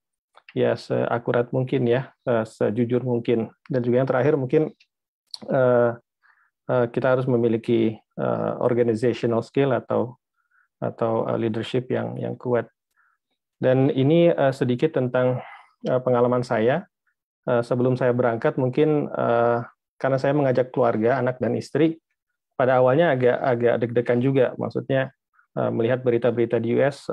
ya seakurat mungkin ya, eh, sejujur mungkin. Dan juga yang terakhir mungkin eh, eh, kita harus memiliki organizational skill atau atau leadership yang yang kuat. Dan ini sedikit tentang pengalaman saya. Sebelum saya berangkat mungkin karena saya mengajak keluarga, anak dan istri, pada awalnya agak agak deg-degan juga. Maksudnya melihat berita-berita di US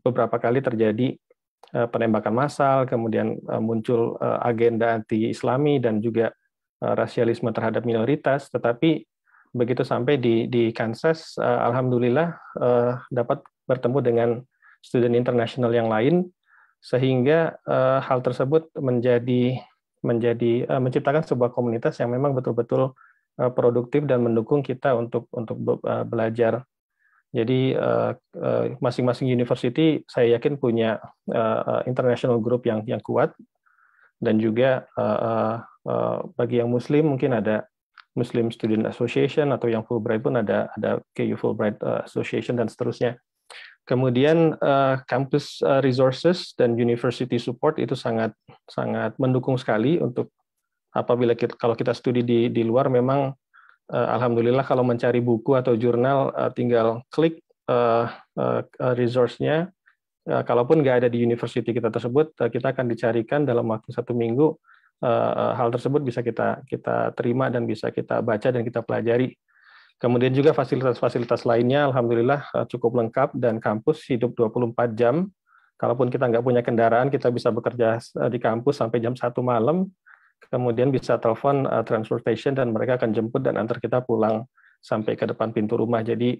beberapa kali terjadi Eh, penembakan massal, kemudian eh, muncul eh, agenda anti-Islami dan juga rasialisme terhadap minoritas. Tetapi begitu sampai di, di Kansas, alhamdulillah dapat bertemu dengan student internasional yang lain, sehingga hal tersebut menjadi menjadi menciptakan sebuah komunitas yang memang betul-betul produktif dan mendukung kita untuk untuk belajar jadi eh, eh, masing-masing university saya yakin punya eh, international group yang yang kuat dan juga bagi yang muslim mungkin ada Muslim Student Association atau yang Fulbright pun ada ada KU Fulbright Association dan seterusnya. Kemudian campus resources dan university support itu sangat sangat mendukung sekali untuk apabila kita, kalau kita studi di di luar memang Eh, alhamdulillah kalau mencari buku atau jurnal eh, tinggal klik eh, resource-nya. Kalaupun nggak ada di university kita tersebut, kita akan dicarikan dalam waktu satu minggu. Hal tersebut bisa kita kita terima dan bisa kita baca dan kita pelajari. Kemudian juga fasilitas-fasilitas lainnya, alhamdulillah cukup lengkap dan kampus hidup 24 jam. Kalaupun kita nggak punya kendaraan, kita bisa bekerja di kampus sampai jam satu malam kemudian bisa telepon uh, eh, transportation dan mereka akan jemput dan antar kita pulang sampai ke depan pintu rumah. Jadi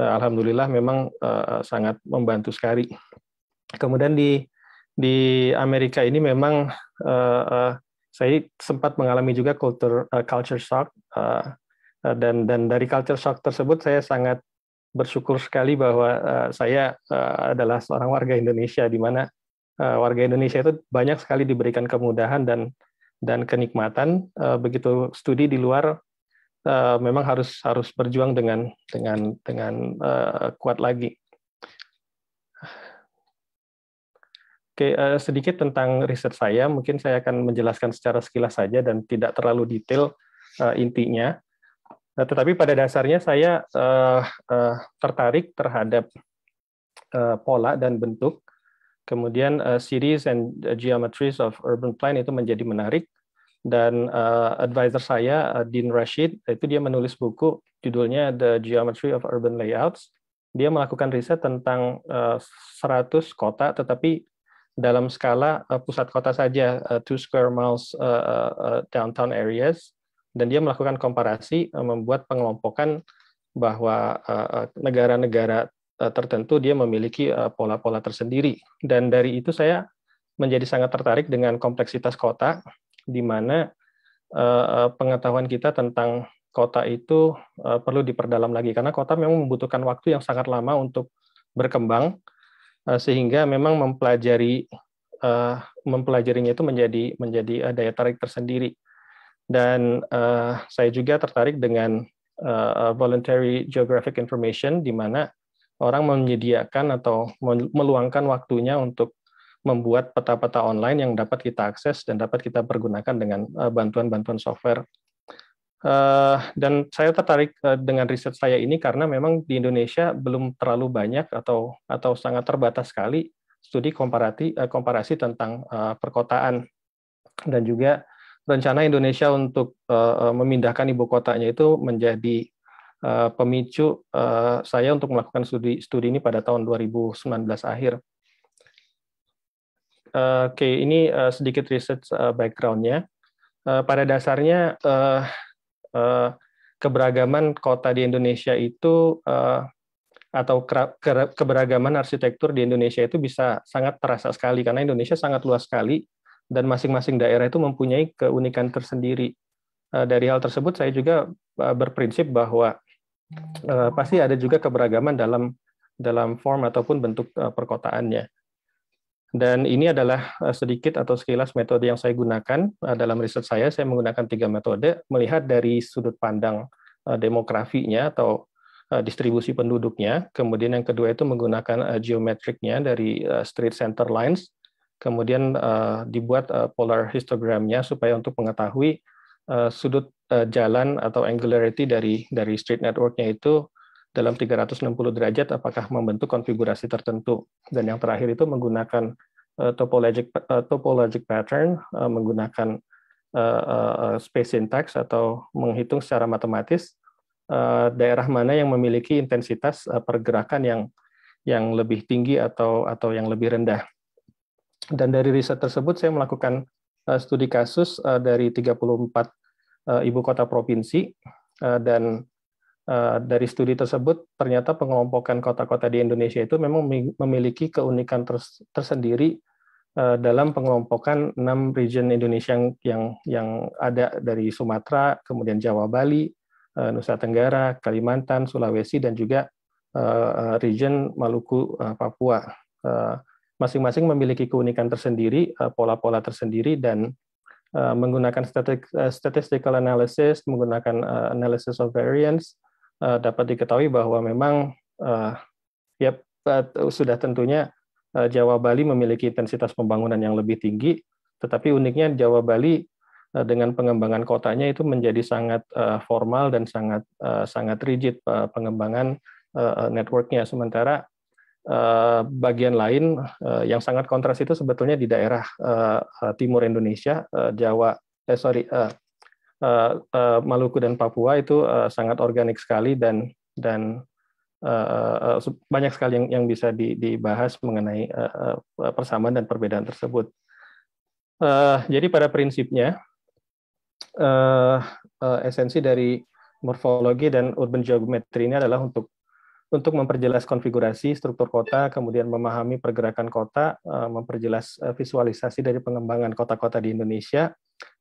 uh, alhamdulillah memang uh, sangat membantu sekali. Kemudian di di Amerika ini memang uh, uh, saya sempat mengalami juga culture uh, culture shock uh, uh, dan dan dari culture shock tersebut saya sangat bersyukur sekali bahwa uh, saya uh, adalah seorang warga Indonesia di mana uh, warga Indonesia itu banyak sekali diberikan kemudahan dan dan kenikmatan uh, begitu studi di luar uh, memang harus harus berjuang dengan dengan dengan uh, kuat lagi. Oke, uh, sedikit tentang riset saya, mungkin saya akan menjelaskan secara sekilas saja dan tidak terlalu detail uh, intinya. Nah, tetapi pada dasarnya saya uh, uh, tertarik terhadap uh, pola dan bentuk, kemudian series and geometries of urban plan itu menjadi menarik dan uh, advisor saya uh, Dean Rashid itu dia menulis buku judulnya The Geometry of Urban Layouts. Dia melakukan riset tentang uh, eh, 100 kota tetapi dalam skala uh, pusat kota saja uh, two square miles uh, uh, downtown areas dan dia melakukan komparasi uh, membuat pengelompokan bahwa negara-negara uh, uh, tertentu dia memiliki pola-pola uh, tersendiri dan dari itu saya menjadi sangat tertarik dengan kompleksitas kota di mana uh, pengetahuan kita tentang kota itu uh, perlu diperdalam lagi karena kota memang membutuhkan waktu yang sangat lama untuk berkembang uh, sehingga memang mempelajari uh, mempelajarinya itu menjadi menjadi uh, daya tarik tersendiri dan uh, saya juga tertarik dengan uh, voluntary geographic information di mana orang menyediakan atau meluangkan waktunya untuk membuat peta-peta online yang dapat kita akses dan dapat kita pergunakan dengan eh, bantuan-bantuan software. Eh, dan saya tertarik eh, dengan riset saya ini karena memang di Indonesia belum terlalu banyak atau atau sangat terbatas sekali studi komparasi komparasi tentang perkotaan dan juga rencana Indonesia untuk memindahkan ibu kotanya itu menjadi pemicu saya untuk melakukan studi studi ini pada tahun 2019 akhir Eh, oke, okay, ini uh, sedikit riset uh, eh, backgroundnya. Uh, pada dasarnya uh, uh, keberagaman kota di Indonesia itu uh, atau keberagaman arsitektur di Indonesia itu bisa sangat terasa sekali karena Indonesia sangat luas sekali dan masing-masing daerah itu mempunyai keunikan tersendiri. Dari hal tersebut saya juga berprinsip bahwa pasti ada juga keberagaman dalam dalam form ataupun bentuk perkotaannya. Dan ini adalah eh, sedikit atau sekilas metode yang saya gunakan eh, dalam riset saya. Saya menggunakan tiga metode melihat dari sudut pandang eh, demografinya atau distribusi penduduknya. Kemudian yang kedua itu menggunakan geometriknya dari street center lines. Kemudian dibuat polar histogramnya supaya untuk mengetahui sudut jalan atau angularity dari dari street networknya itu dalam 360 derajat apakah membentuk konfigurasi tertentu. Dan yang terakhir itu menggunakan uh, topologic, uh, topologic pattern, uh, menggunakan uh, uh, space syntax atau menghitung secara matematis uh, daerah mana yang memiliki intensitas uh, pergerakan yang yang lebih tinggi atau atau yang lebih rendah. Dan dari riset tersebut saya melakukan uh, studi kasus uh, dari 34 uh, ibu kota provinsi uh, dan Eh, dari studi tersebut ternyata pengelompokan kota-kota di Indonesia itu memang memiliki keunikan tersendiri eh, dalam pengelompokan enam region Indonesia yang, yang ada dari Sumatera, kemudian Jawa Bali, eh, Nusa Tenggara, Kalimantan, Sulawesi dan juga region Maluku Papua. Masing-masing memiliki keunikan tersendiri, pola-pola tersendiri dan menggunakan statistical analysis, menggunakan analysis of variance uh, dapat diketahui bahwa memang uh, ya uh, sudah tentunya uh, Jawa Bali memiliki intensitas pembangunan yang lebih tinggi, tetapi uniknya Jawa Bali uh, dengan pengembangan kotanya itu menjadi sangat uh, formal dan sangat uh, sangat rigid uh, pengembangan uh, networknya sementara bagian lain yang sangat kontras itu sebetulnya di daerah timur Indonesia, Jawa, eh sorry, Eh, eh, Maluku dan Papua itu eh, sangat organik sekali dan dan banyak sekali yang yang bisa dibahas mengenai persamaan dan perbedaan tersebut. jadi pada prinsipnya esensi dari morfologi dan urban geometri ini adalah untuk untuk memperjelas konfigurasi struktur kota, kemudian memahami pergerakan kota, memperjelas visualisasi dari pengembangan kota-kota di Indonesia,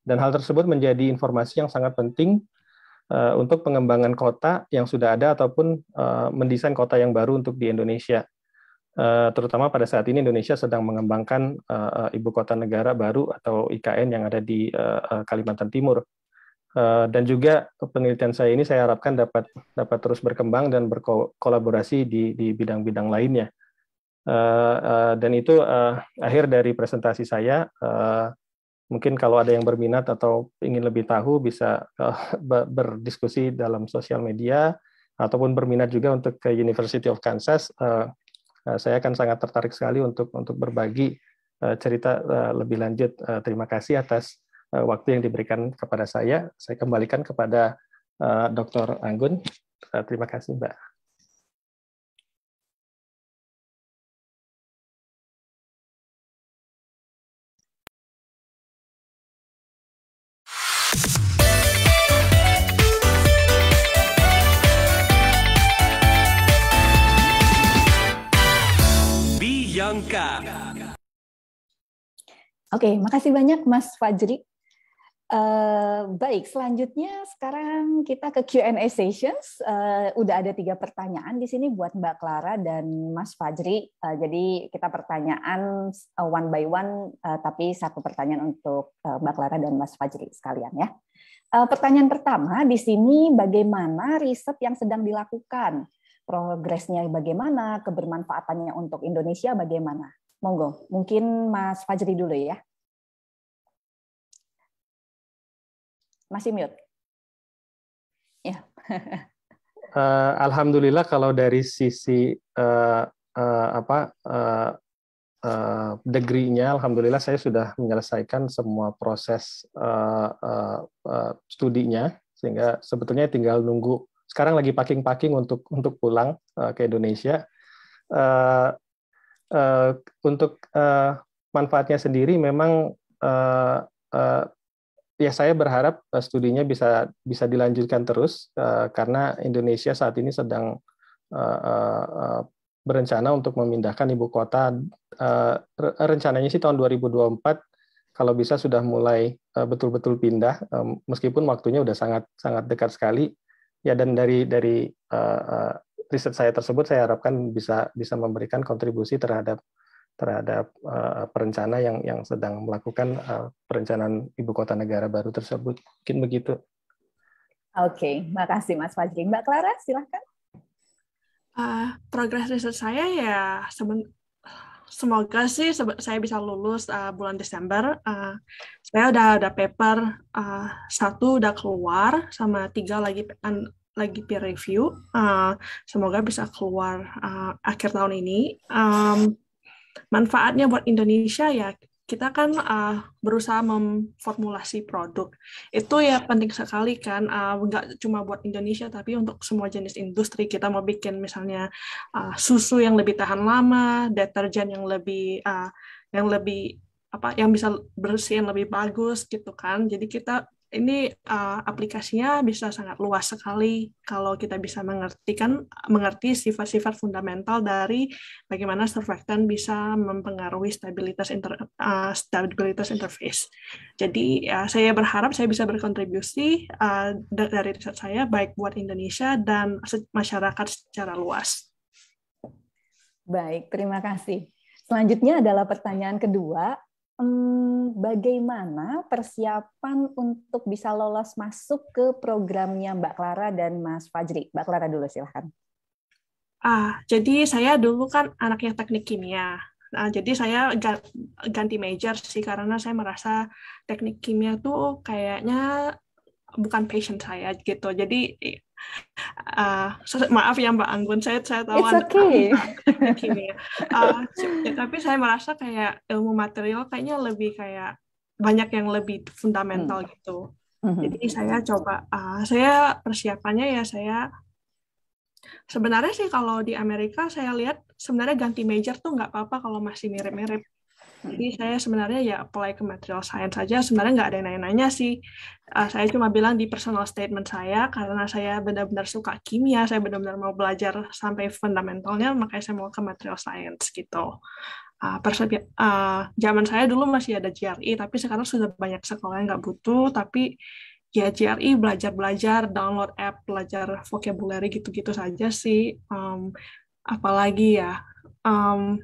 dan hal tersebut menjadi informasi yang sangat penting eh, untuk pengembangan kota yang sudah ada ataupun eh, mendesain kota yang baru untuk di Indonesia. Eh, terutama pada saat ini Indonesia sedang mengembangkan ibu kota negara baru atau IKN yang ada di Kalimantan Timur. dan juga penelitian saya ini saya harapkan dapat dapat terus berkembang dan berkolaborasi di di bidang-bidang lainnya. dan itu akhir dari presentasi saya mungkin kalau ada yang berminat atau ingin lebih tahu bisa uh, berdiskusi dalam sosial media ataupun berminat juga untuk ke University of Kansas uh, uh, saya akan sangat tertarik sekali untuk untuk berbagi uh, cerita uh, lebih lanjut uh, terima kasih atas uh, waktu yang diberikan kepada saya saya kembalikan kepada uh, Dr. Anggun uh, terima kasih Mbak lengkap. Oke, okay, makasih banyak Mas Fajri. Uh, baik, selanjutnya sekarang kita ke Q&A sessions. Uh, udah ada tiga pertanyaan di sini buat Mbak Clara dan Mas Fajri. Uh, jadi kita pertanyaan uh, one by one, uh, tapi satu pertanyaan untuk uh, Mbak Clara dan Mas Fajri sekalian ya. Uh, pertanyaan pertama di sini bagaimana riset yang sedang dilakukan? progresnya bagaimana, kebermanfaatannya untuk Indonesia bagaimana. Monggo, mungkin Mas Fajri dulu ya. Masih mute. Ya. uh, Alhamdulillah kalau dari sisi uh, uh, apa uh, uh, degree-nya, alhamdulillah saya sudah menyelesaikan semua proses uh, uh, uh, studinya, sehingga sebetulnya tinggal nunggu sekarang lagi packing-packing untuk untuk pulang uh, ke Indonesia. Uh, uh, untuk uh, manfaatnya sendiri memang uh, uh, ya saya berharap studinya bisa bisa dilanjutkan terus uh, karena Indonesia saat ini sedang uh, uh, berencana untuk memindahkan ibu kota uh, rencananya sih tahun 2024 kalau bisa sudah mulai betul-betul uh, pindah um, meskipun waktunya sudah sangat sangat dekat sekali ya dan dari dari uh, riset saya tersebut saya harapkan bisa bisa memberikan kontribusi terhadap terhadap uh, perencana yang yang sedang melakukan uh, perencanaan ibu kota negara baru tersebut mungkin begitu. Oke, okay, makasih Mas Fajri. Mbak Clara, silahkan. Uh, progres riset saya ya semoga sih saya bisa lulus uh, bulan Desember. Uh, saya udah ada paper uh, satu udah keluar sama tiga lagi an, lagi peer review uh, semoga bisa keluar uh, akhir tahun ini um, manfaatnya buat Indonesia ya kita kan uh, berusaha memformulasi produk itu ya penting sekali kan uh, cuma buat Indonesia tapi untuk semua jenis industri kita mau bikin misalnya uh, susu yang lebih tahan lama deterjen yang lebih uh, yang lebih apa yang bisa bersihin lebih bagus gitu kan. Jadi kita ini uh, aplikasinya bisa sangat luas sekali kalau kita bisa mengerti kan mengerti sifat-sifat fundamental dari bagaimana surfactant bisa mempengaruhi stabilitas inter, uh, stabilitas interface. Jadi uh, saya berharap saya bisa berkontribusi uh, dari riset saya baik buat Indonesia dan masyarakat secara luas. Baik, terima kasih. Selanjutnya adalah pertanyaan kedua Mmm, bagaimana persiapan untuk bisa lolos masuk ke programnya Mbak Clara dan Mas Fajri? Mbak Clara dulu silahkan. Ah, jadi saya dulu kan anaknya teknik kimia. Nah, jadi saya ganti major sih karena saya merasa teknik kimia tuh kayaknya bukan passion saya gitu. Jadi Uh, maaf ya Mbak Anggun, saya saya tahu It's okay. Anda, ya. Uh, eh, ya, tapi saya merasa kayak ilmu material kayaknya lebih kayak banyak yang lebih fundamental hmm. gitu. Hmm. Jadi saya coba, uh, saya persiapannya ya saya sebenarnya sih kalau di Amerika saya lihat sebenarnya ganti major tuh nggak apa-apa kalau masih mirip-mirip. Hmm. Jadi saya sebenarnya ya apply ke material science saja. Sebenarnya nggak ada yang nanya-nanya sih. Uh, saya cuma bilang di personal statement saya karena saya benar-benar suka kimia, saya benar-benar mau belajar sampai fundamentalnya, makanya saya mau ke material science gitu. Uh, ah, persepi- uh, ah, zaman saya dulu masih ada GRE, tapi sekarang sudah banyak sekolah yang nggak butuh, tapi ya GRE belajar-belajar, download app, belajar vocabulary gitu-gitu saja sih. Um, apalagi ya, um,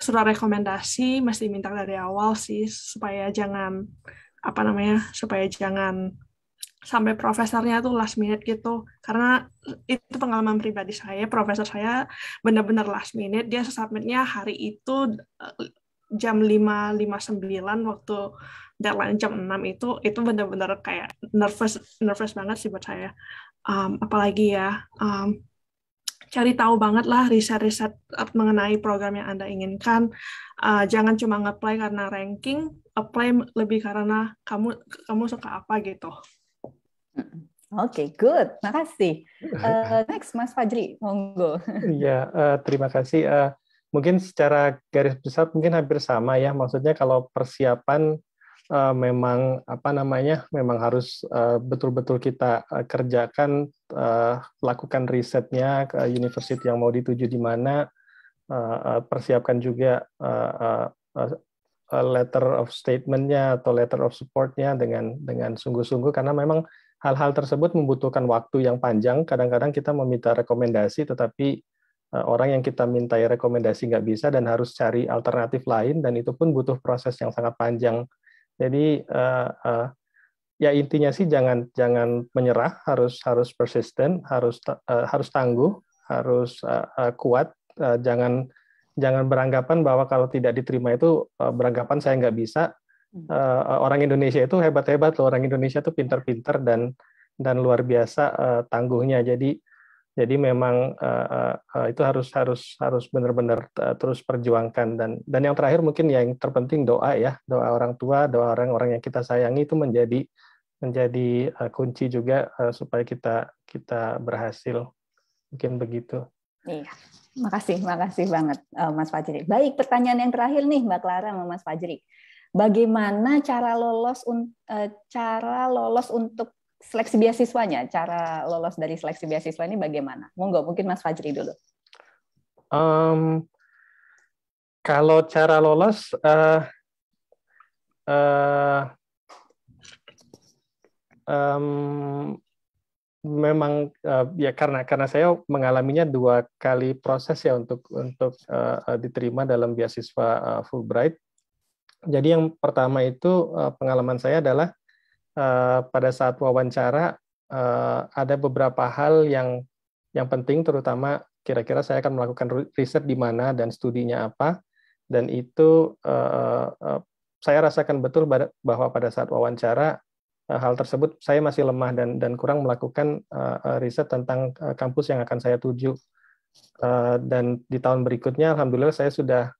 surat rekomendasi mesti minta dari awal sih supaya jangan apa namanya supaya jangan sampai profesornya tuh last minute gitu karena itu pengalaman pribadi saya profesor saya benar-benar last minute dia submitnya hari itu eh, jam lima lima sembilan waktu deadline jam enam itu itu benar-benar kayak nervous nervous banget sih buat saya um, apalagi ya um, cari tahu banget lah riset-riset mengenai program yang Anda inginkan. Uh, jangan cuma nge-apply karena ranking, apply lebih karena kamu kamu suka apa gitu. Oke, okay, good. Makasih. Uh, next, Mas Fajri, monggo. Iya, uh, terima kasih. Uh, mungkin secara garis besar mungkin hampir sama ya. Maksudnya kalau persiapan uh, memang apa namanya memang harus eh, betul-betul uh, kita uh, kerjakan uh, lakukan risetnya ke universitas yang mau dituju di mana uh, uh, persiapkan juga uh, uh, uh, letter of statementnya atau letter of supportnya dengan dengan sungguh-sungguh karena memang hal-hal tersebut membutuhkan waktu yang panjang kadang-kadang kita meminta rekomendasi tetapi orang yang kita mintai rekomendasi nggak bisa dan harus cari alternatif lain dan itu pun butuh proses yang sangat panjang jadi uh, uh, ya intinya sih jangan jangan menyerah, harus harus persisten, harus uh, harus tangguh, harus uh, uh, kuat, uh, jangan jangan beranggapan bahwa kalau tidak diterima itu uh, beranggapan saya nggak bisa. Uh, orang Indonesia itu hebat-hebat loh, orang Indonesia itu pintar-pintar dan dan luar biasa uh, tangguhnya. Jadi jadi memang uh, uh, itu harus harus harus benar-benar terus perjuangkan dan dan yang terakhir mungkin ya, yang terpenting doa ya doa orang tua doa orang-orang yang kita sayangi itu menjadi menjadi uh, kunci juga uh, supaya kita kita berhasil mungkin begitu. Iya, makasih makasih banget uh, Mas Fajri. Baik pertanyaan yang terakhir nih Mbak Clara sama Mas Fajri bagaimana cara lolos cara lolos untuk seleksi beasiswanya, cara lolos dari seleksi beasiswa ini bagaimana? Monggo, mungkin Mas Fajri dulu. Um, kalau cara lolos, uh, uh, um, memang uh, ya karena karena saya mengalaminya dua kali proses ya untuk untuk uh, diterima dalam beasiswa uh, Fulbright. Jadi yang pertama itu uh, pengalaman saya adalah Eh, pada saat wawancara eh, ada beberapa hal yang yang penting terutama kira-kira saya akan melakukan riset di mana dan studinya apa dan itu eh, saya rasakan betul bahwa pada saat wawancara hal tersebut saya masih lemah dan dan kurang melakukan riset tentang kampus yang akan saya tuju dan di tahun berikutnya alhamdulillah saya sudah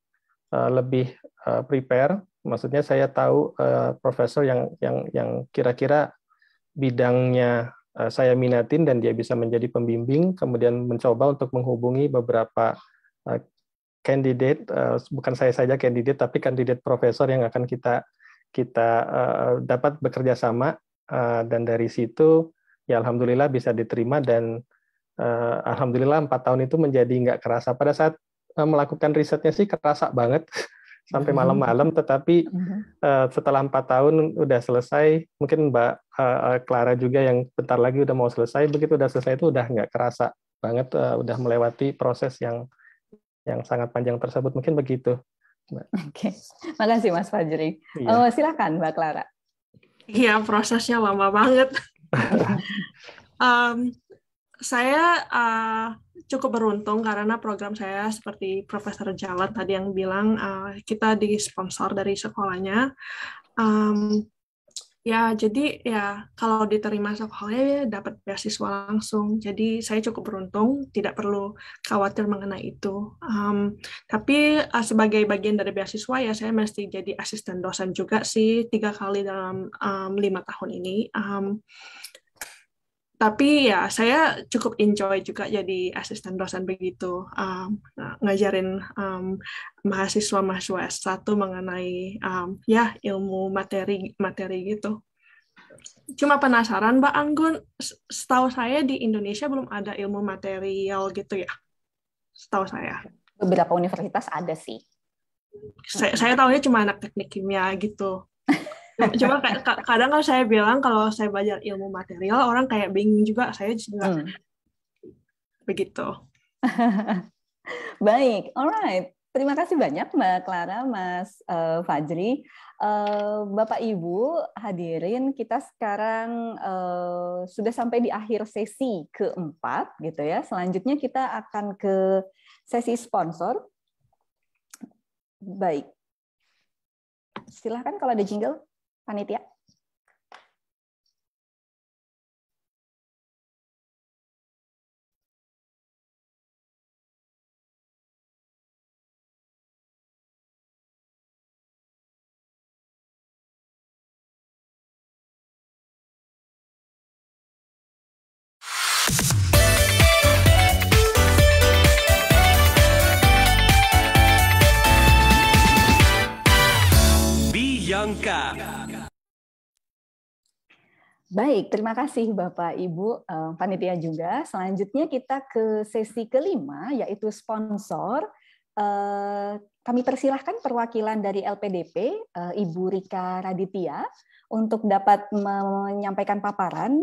Eh, lebih eh, prepare. Maksudnya saya tahu eh, profesor yang yang yang kira-kira bidangnya saya minatin dan dia bisa menjadi pembimbing, kemudian mencoba untuk menghubungi beberapa kandidat, bukan saya saja kandidat, tapi kandidat profesor yang akan kita kita dapat bekerja sama dan dari situ ya alhamdulillah bisa diterima dan alhamdulillah empat tahun itu menjadi nggak kerasa pada saat Eh, melakukan risetnya sih kerasa banget sampai hmm. malam-malam tetapi uh, setelah empat tahun udah selesai mungkin Mbak uh, Clara juga yang bentar lagi udah mau selesai begitu udah selesai itu udah nggak kerasa banget uh, udah melewati proses yang yang sangat panjang tersebut mungkin begitu Oke, okay. makasih Mas Fajri. Iya. Oh, silakan Mbak Clara. Iya prosesnya lama banget. um, saya uh, cukup beruntung karena program saya seperti Profesor Jalan tadi yang bilang uh, kita sponsor dari sekolahnya. Um, ya jadi ya kalau diterima sekolahnya ya dapat beasiswa langsung. Jadi saya cukup beruntung, tidak perlu khawatir mengenai itu. Um, tapi uh, sebagai bagian dari beasiswa ya saya mesti jadi asisten dosen juga sih tiga kali dalam um, lima tahun ini. Um, tapi ya saya cukup enjoy juga jadi asisten dosen begitu um, nah, ngajarin um, mahasiswa mahasiswa satu mengenai um, ya ilmu materi materi gitu cuma penasaran Mbak Anggun setahu saya di Indonesia belum ada ilmu material gitu ya setahu saya beberapa universitas ada sih saya, saya tahunya cuma anak teknik kimia gitu cuma kadang kalau saya bilang kalau saya belajar ilmu material orang kayak bingung juga saya juga hmm. begitu baik alright Terima kasih banyak Mbak Clara, Mas uh, Fajri. Uh, Bapak Ibu hadirin, kita sekarang uh, sudah sampai di akhir sesi keempat gitu ya. Selanjutnya kita akan ke sesi sponsor. Baik. Silahkan kalau ada jingle. Anitia. Baik, terima kasih Bapak Ibu eh, panitia juga. Selanjutnya kita ke sesi kelima yaitu sponsor. Eh, kami persilahkan perwakilan dari LPDP eh, Ibu Rika Raditya untuk dapat menyampaikan paparan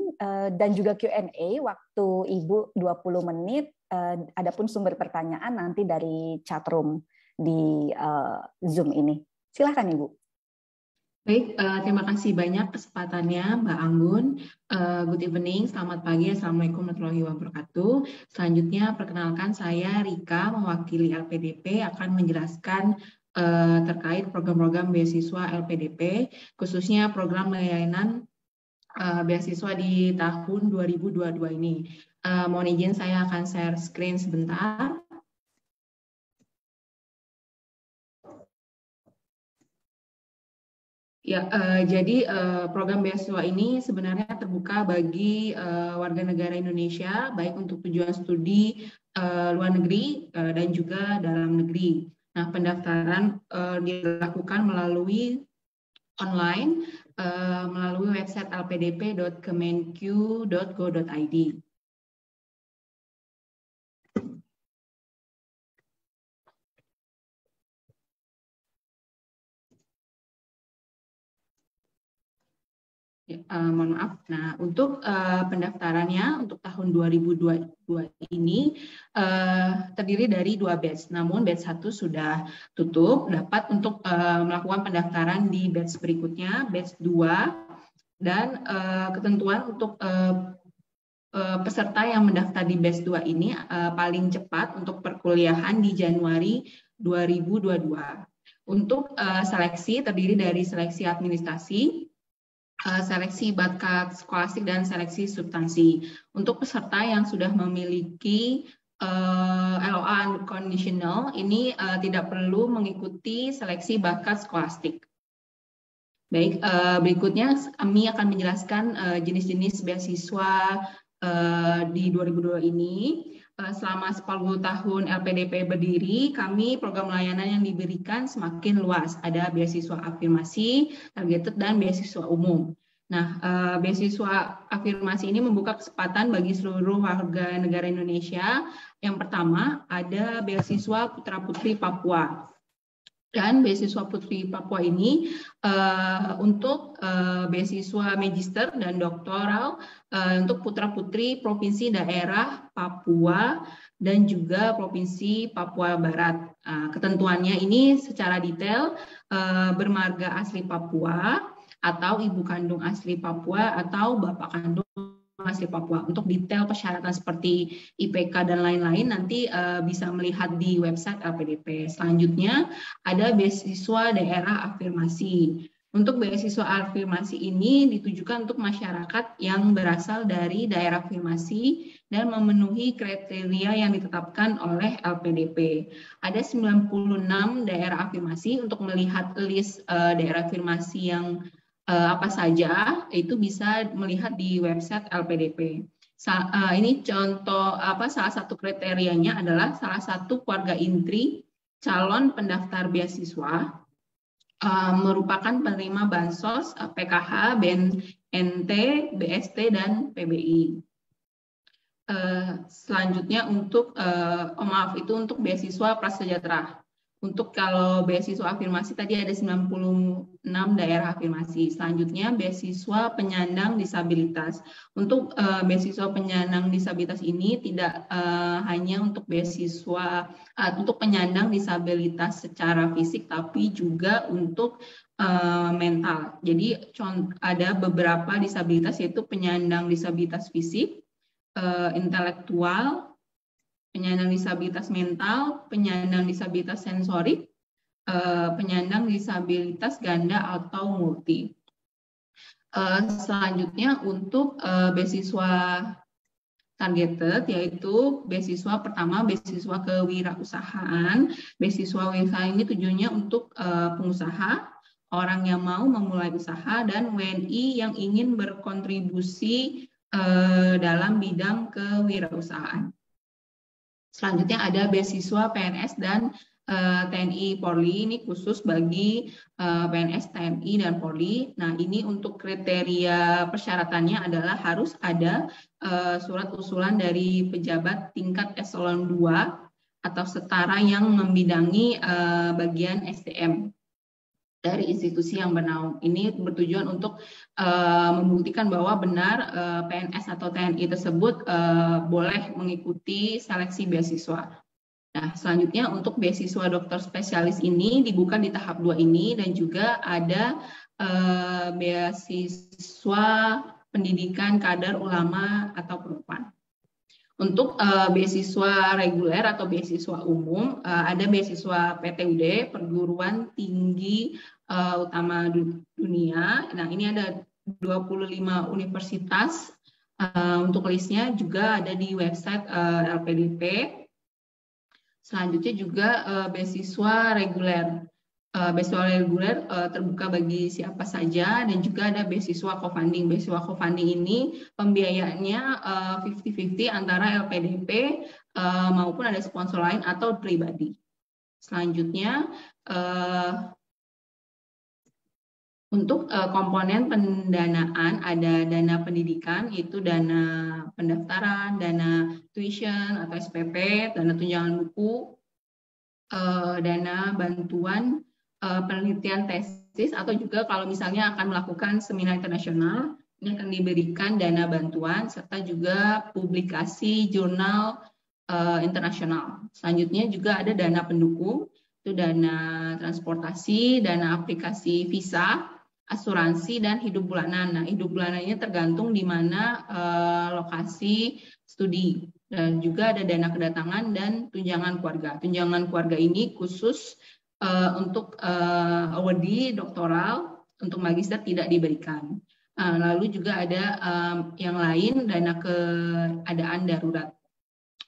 dan juga Q&A waktu Ibu 20 menit. Adapun sumber pertanyaan nanti dari chatroom di Zoom ini. Silahkan Ibu. Baik, uh, terima kasih banyak kesempatannya Mbak Anggun. Uh, good evening, selamat pagi, Assalamualaikum warahmatullahi wabarakatuh. Selanjutnya perkenalkan saya Rika mewakili LPDP akan menjelaskan uh, terkait program-program beasiswa LPDP, khususnya program layanan uh, beasiswa di tahun 2022 ini. Uh, mohon izin saya akan share screen sebentar. Ya, uh, jadi uh, program beasiswa ini sebenarnya terbuka bagi uh, warga negara Indonesia, baik untuk tujuan studi uh, luar negeri uh, dan juga dalam negeri. Nah, pendaftaran uh, dilakukan melalui online, uh, melalui website lpdp.kemenq.go.id. Ya, uh, mohon maaf. Nah, untuk uh, pendaftarannya untuk tahun 2022 ini uh, terdiri dari dua batch. Namun batch satu sudah tutup, dapat untuk uh, melakukan pendaftaran di batch berikutnya, batch 2 dan uh, ketentuan untuk uh, peserta yang mendaftar di batch 2 ini uh, paling cepat untuk perkuliahan di Januari 2022. Untuk uh, seleksi terdiri dari seleksi administrasi Eh, seleksi bakat skolastik dan seleksi substansi. Untuk peserta yang sudah memiliki uh, eh, LOA unconditional ini uh, tidak perlu mengikuti seleksi bakat skolastik. Baik, uh, berikutnya kami akan menjelaskan jenis-jenis uh, beasiswa uh, di 2002 ini. Eh, selama 10 tahun LPDP berdiri, kami program layanan yang diberikan semakin luas. Ada beasiswa afirmasi, targeted, dan beasiswa umum. Nah, eh, beasiswa afirmasi ini membuka kesempatan bagi seluruh warga negara Indonesia. Yang pertama, ada beasiswa putra-putri Papua dan beasiswa Putri Papua ini uh, untuk uh, beasiswa magister dan doktoral uh, untuk putra-putri provinsi daerah Papua dan juga provinsi Papua Barat. Uh, ketentuannya ini secara detail uh, bermarga asli Papua atau ibu kandung asli Papua atau bapak kandung masih Papua. Untuk detail persyaratan seperti IPK dan lain-lain nanti uh, bisa melihat di website LPDP. Selanjutnya ada beasiswa daerah afirmasi. Untuk beasiswa afirmasi ini ditujukan untuk masyarakat yang berasal dari daerah afirmasi dan memenuhi kriteria yang ditetapkan oleh LPDP. Ada 96 daerah afirmasi untuk melihat list uh, daerah afirmasi yang uh, apa saja itu bisa melihat di website LPDP. Sa uh, ini contoh apa salah satu kriterianya adalah salah satu keluarga intri calon pendaftar beasiswa uh, merupakan penerima bansos uh, PKH, BNT, BST dan PBI. Uh, selanjutnya untuk uh, oh maaf itu untuk beasiswa prasejahtera. Untuk kalau beasiswa afirmasi tadi ada 96 daerah afirmasi. Selanjutnya beasiswa penyandang disabilitas. Untuk uh, beasiswa penyandang disabilitas ini tidak uh, hanya untuk beasiswa uh, untuk penyandang disabilitas secara fisik tapi juga untuk mental. Jadi ada beberapa disabilitas yaitu penyandang disabilitas fisik, uh, intelektual, penyandang disabilitas mental, penyandang disabilitas sensorik, eh, penyandang disabilitas ganda atau multi. Eh, selanjutnya untuk eh, beasiswa targeted yaitu beasiswa pertama beasiswa kewirausahaan. Beasiswa WISA ini tujuannya untuk pengusaha, orang yang mau memulai usaha dan WNI yang ingin berkontribusi dalam bidang kewirausahaan. Selanjutnya ada beasiswa PNS dan eh, TNI Polri ini khusus bagi eh, PNS TNI dan Polri. Nah, ini untuk kriteria persyaratannya adalah harus ada eh, surat usulan dari pejabat tingkat eselon 2 atau setara yang membidangi bagian SDM dari institusi yang bernaung ini bertujuan untuk uh, membuktikan bahwa benar uh, eh, PNS atau TNI tersebut uh, boleh mengikuti seleksi beasiswa. Nah, selanjutnya untuk beasiswa dokter spesialis ini dibuka di tahap dua ini dan juga ada uh, beasiswa pendidikan kader ulama atau perempuan. Untuk uh, beasiswa reguler atau beasiswa umum, uh, ada beasiswa PTUD Perguruan Tinggi uh, Utama Dunia. Nah, ini ada 25 universitas uh, untuk listnya juga ada di website uh, LPDP. Selanjutnya juga uh, beasiswa reguler uh, beasiswa reguler uh, terbuka bagi siapa saja dan juga ada beasiswa co-funding. Beasiswa co-funding ini pembiayaannya uh, eh, 50-50 antara LPDP uh, maupun ada sponsor lain atau pribadi. Selanjutnya uh, untuk uh, komponen pendanaan ada dana pendidikan itu dana pendaftaran, dana tuition atau SPP, dana tunjangan buku, uh, dana bantuan Eh, penelitian tesis atau juga kalau misalnya akan melakukan seminar internasional ini akan diberikan dana bantuan serta juga publikasi jurnal uh, internasional. Selanjutnya juga ada dana pendukung, itu dana transportasi, dana aplikasi visa, asuransi dan hidup bulanan. Nah, hidup bulanannya tergantung di mana uh, lokasi studi dan juga ada dana kedatangan dan tunjangan keluarga. Tunjangan keluarga ini khusus uh, untuk uh, doktoral untuk magister tidak diberikan. Uh, lalu juga ada um, yang lain dana keadaan darurat.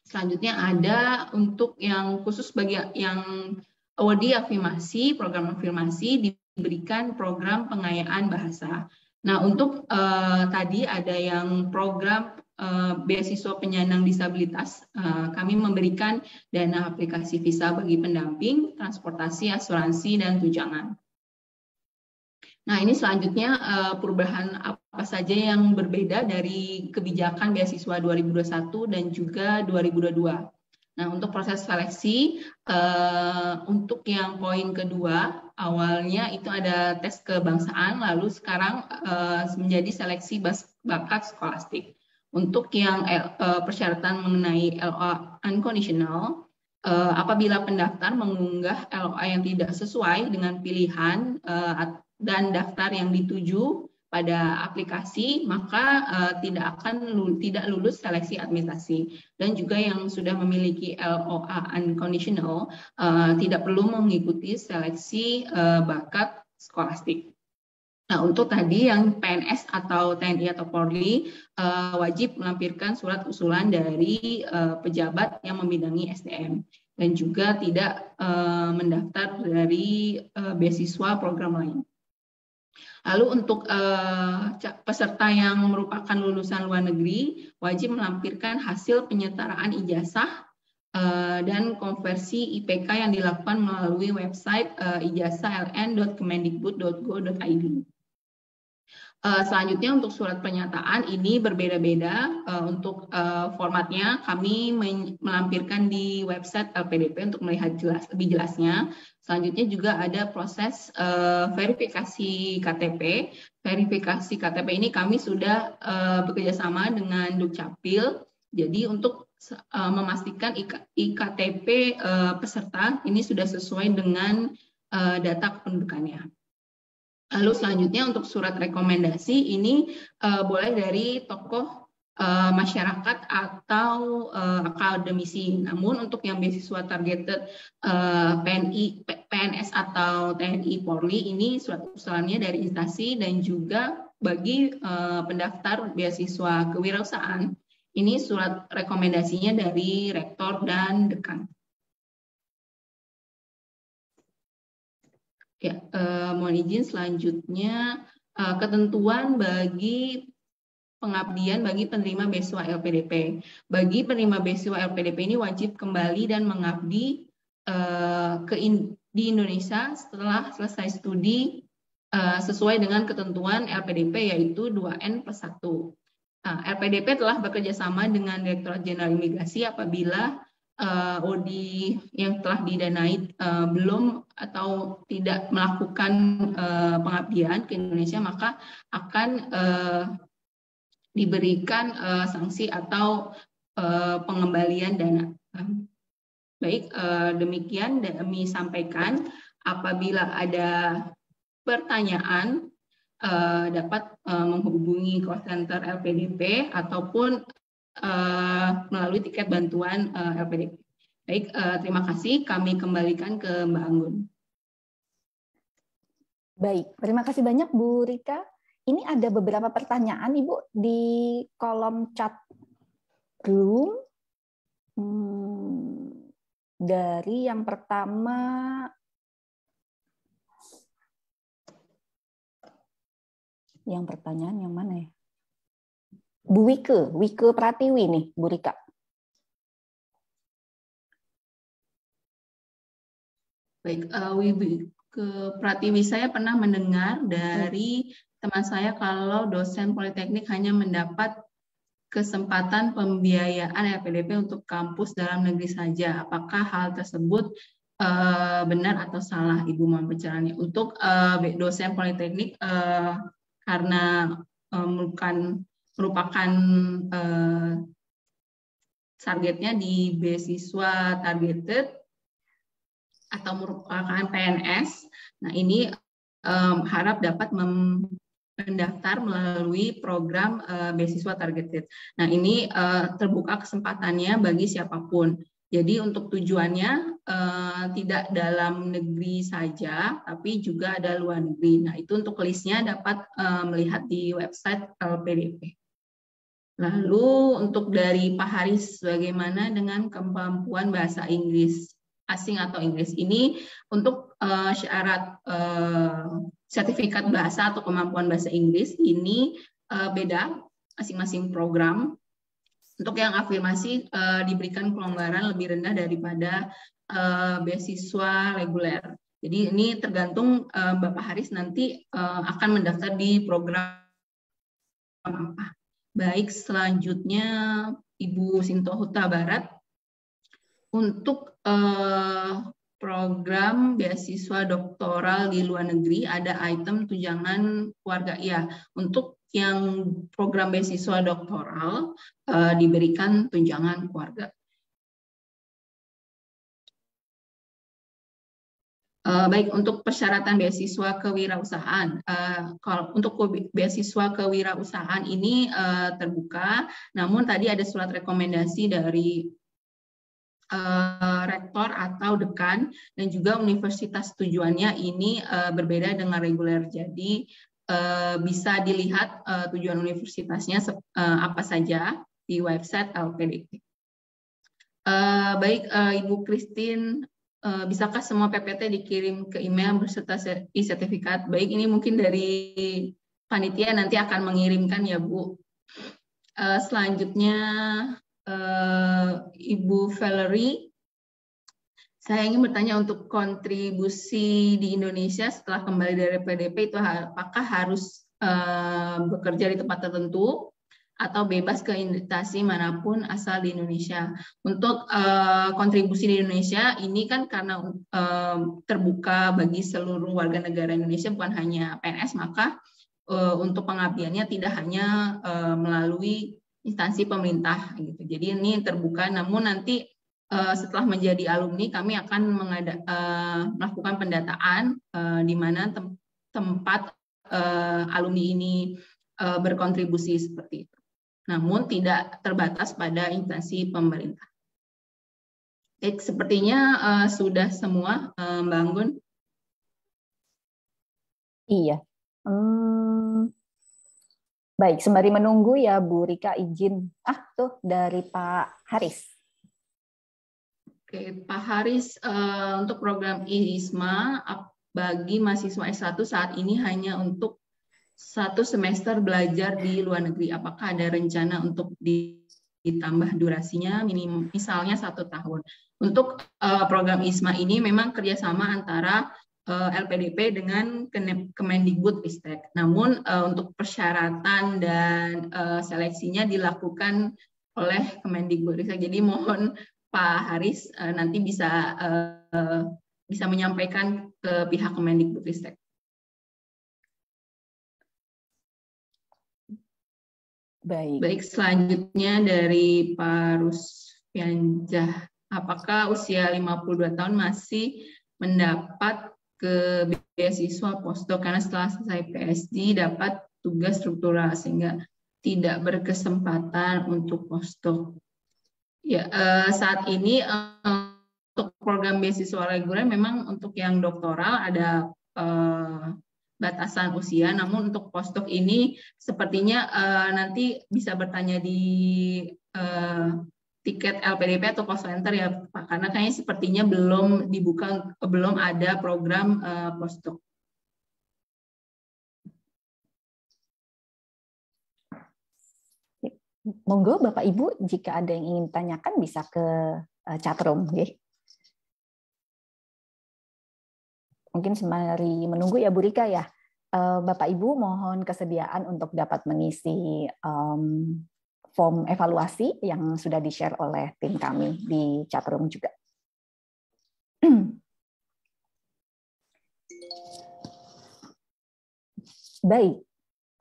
Selanjutnya ada untuk yang khusus bagi yang awardee afirmasi, program afirmasi diberikan program pengayaan bahasa. Nah, untuk uh, tadi ada yang program Eh, beasiswa penyandang disabilitas, eh, kami memberikan dana aplikasi visa bagi pendamping, transportasi, asuransi, dan tunjangan. Nah, ini selanjutnya eh, perubahan apa saja yang berbeda dari kebijakan beasiswa 2021 dan juga 2022. Nah, untuk proses seleksi, untuk yang poin kedua, awalnya itu ada tes kebangsaan, lalu sekarang menjadi seleksi bakat skolastik. Untuk yang eh, eh, persyaratan mengenai LOA unconditional, eh, apabila pendaftar mengunggah LOA yang tidak sesuai dengan pilihan dan daftar yang dituju pada aplikasi maka tidak akan tidak lulus seleksi administrasi dan juga yang sudah memiliki LOA unconditional tidak perlu mengikuti seleksi bakat skolastik. Nah, untuk tadi yang PNS atau TNI atau Polri uh, eh, wajib melampirkan surat usulan dari uh, pejabat yang membidangi SDM dan juga tidak uh, mendaftar dari uh, beasiswa program lain. Lalu untuk uh, peserta yang merupakan lulusan luar negeri wajib melampirkan hasil penyetaraan ijazah uh, dan konversi IPK yang dilakukan melalui website uh, ijazahln.kemendikbud.go.id. Eh, selanjutnya untuk surat pernyataan ini berbeda-beda uh, untuk uh, formatnya kami melampirkan di website LPDP untuk melihat jelas lebih jelasnya. Selanjutnya juga ada proses uh, verifikasi KTP. Verifikasi KTP ini kami sudah uh, bekerjasama dengan Dukcapil. Jadi untuk uh, memastikan IKTP uh, peserta ini sudah sesuai dengan uh, data kependudukannya. Lalu selanjutnya untuk surat rekomendasi ini uh, boleh dari tokoh uh, masyarakat atau uh, akademisi. Namun untuk yang beasiswa targeted uh, PNI, PNS atau TNI Polri ini surat usulannya dari instansi dan juga bagi uh, pendaftar beasiswa kewirausahaan ini surat rekomendasinya dari rektor dan dekan. Ya, eh, mohon izin selanjutnya eh, ketentuan bagi pengabdian bagi penerima beasiswa LPDP. Bagi penerima beasiswa LPDP ini wajib kembali dan mengabdi eh, ke in, di Indonesia setelah selesai studi eh, sesuai dengan ketentuan LPDP yaitu 2N plus 1. Nah, LPDP telah bekerjasama dengan Direktorat Jenderal Imigrasi apabila uh, eh, Odi yang telah didanai uh, belum atau tidak melakukan uh, pengabdian ke Indonesia maka akan uh, diberikan uh, sanksi atau uh, pengembalian dana. Baik, uh, demikian kami sampaikan. Apabila ada pertanyaan, uh, dapat uh, menghubungi call center LPDP ataupun Eh, melalui tiket bantuan uh, Baik, eh, terima kasih. Kami kembalikan ke Mbak Anggun. Baik, terima kasih banyak Bu Rika. Ini ada beberapa pertanyaan Ibu di kolom chat room. Hmm, dari yang pertama yang pertanyaan yang mana ya? Bu Wike, Wike Pratiwi nih, Bu Rika. Baik, uh, Wike Pratiwi saya pernah mendengar hmm. dari teman saya kalau dosen politeknik hanya mendapat kesempatan pembiayaan LPDP untuk kampus dalam negeri saja. Apakah hal tersebut uh, benar atau salah, Ibu bicaranya Untuk uh, dosen politeknik uh, karena memerlukan merupakan eh, targetnya di beasiswa targeted atau merupakan PNS. Nah, ini um, harap dapat mendaftar melalui program uh, beasiswa targeted. Nah, ini uh, terbuka kesempatannya bagi siapapun. Jadi untuk tujuannya uh, tidak dalam negeri saja, tapi juga ada luar negeri. Nah, itu untuk listnya dapat uh, melihat di website LPDP. Lalu untuk dari Pak Haris, bagaimana dengan kemampuan bahasa Inggris asing atau Inggris ini untuk uh, syarat uh, sertifikat bahasa atau kemampuan bahasa Inggris ini uh, beda masing-masing program. Untuk yang afirmasi uh, diberikan kelonggaran lebih rendah daripada uh, beasiswa reguler. Jadi ini tergantung uh, Bapak Haris nanti uh, akan mendaftar di program apa Baik, selanjutnya Ibu Sinto Huta Barat. Untuk eh, program beasiswa doktoral di luar negeri ada item tunjangan keluarga. Ya, untuk yang program beasiswa doktoral eh, diberikan tunjangan keluarga. Eh, baik untuk persyaratan beasiswa kewirausahaan. Uh, kalau untuk beasiswa kewirausahaan ini uh, terbuka, namun tadi ada surat rekomendasi dari rektor atau dekan dan juga universitas tujuannya ini berbeda dengan reguler. Jadi bisa dilihat tujuan universitasnya apa saja di website LPDP. baik Ibu Christine uh, bisakah semua PPT dikirim ke email berserta sertifikat? Baik, ini mungkin dari panitia nanti akan mengirimkan ya Bu. Uh, selanjutnya uh, Ibu Valerie, saya ingin bertanya untuk kontribusi di Indonesia setelah kembali dari PDP itu apakah harus uh, bekerja di tempat tertentu? atau bebas ke investasi manapun asal di Indonesia. Untuk uh, kontribusi di Indonesia ini kan karena uh, terbuka bagi seluruh warga negara Indonesia bukan hanya PNS maka uh, untuk pengabdiannya tidak hanya uh, melalui instansi pemerintah gitu. Jadi ini terbuka namun nanti uh, setelah menjadi alumni kami akan mengada, uh, melakukan pendataan uh, di mana tem tempat uh, alumni ini berkontribusi seperti itu namun tidak terbatas pada instansi pemerintah. Baik, sepertinya uh, sudah semua, uh, eh, bangun. Iya. Hmm. Baik, sembari menunggu ya Bu Rika izin. Ah, tuh dari Pak Haris. Oke, Pak Haris, eh, untuk program ISMA bagi mahasiswa S1 saat ini hanya untuk satu semester belajar di luar negeri? Apakah ada rencana untuk ditambah durasinya minim misalnya satu tahun? Untuk uh, program ISMA ini memang kerjasama antara uh, eh, LPDP dengan Kemendikbud Ristek. Namun uh, untuk persyaratan dan uh, seleksinya dilakukan oleh Kemendikbud Ristek. Jadi mohon Pak Haris uh, nanti bisa uh, bisa menyampaikan ke pihak Kemendikbud Ristek. Baik. Baik, selanjutnya dari Pak Rusfianjah. Apakah usia 52 tahun masih mendapat ke beasiswa postdoc karena setelah selesai PSD dapat tugas struktural sehingga tidak berkesempatan untuk postdoc. Ya, eh, saat ini eh, untuk program beasiswa reguler memang untuk yang doktoral ada eh, batasan usia. Namun untuk postdoc ini sepertinya uh, nanti bisa bertanya di uh, tiket LPDP atau post center ya Pak karena kayaknya sepertinya belum dibuka belum ada program uh, postdoc. Monggo Bapak Ibu jika ada yang ingin tanyakan bisa ke uh, chat Okay? Mungkin sembari menunggu ya Bu Rika ya. Eh, Bapak Ibu mohon kesediaan untuk dapat mengisi um, form evaluasi yang sudah di-share oleh tim kami di chatroom juga. Baik,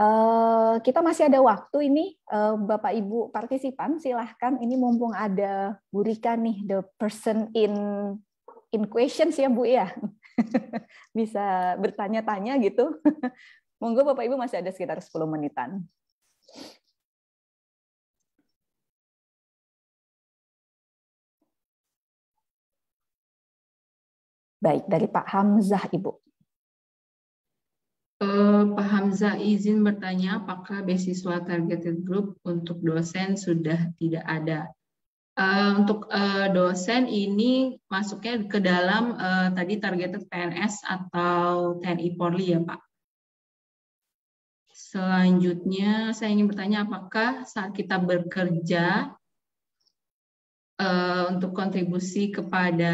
eh, kita masih ada waktu ini, eh, Bapak Ibu partisipan, silahkan. Ini mumpung ada Bu Rika nih, the person in in questions ya Bu ya. bisa bertanya-tanya gitu. Monggo Bapak Ibu masih ada sekitar 10 menitan. Baik, dari Pak Hamzah, Ibu. Uh, Pak Hamzah izin bertanya, apakah beasiswa targeted group untuk dosen sudah tidak ada? Eh, untuk uh, dosen ini masuknya ke dalam uh, tadi targeted PNS atau TNI Polri ya Pak. Selanjutnya saya ingin bertanya apakah saat kita bekerja uh, untuk kontribusi kepada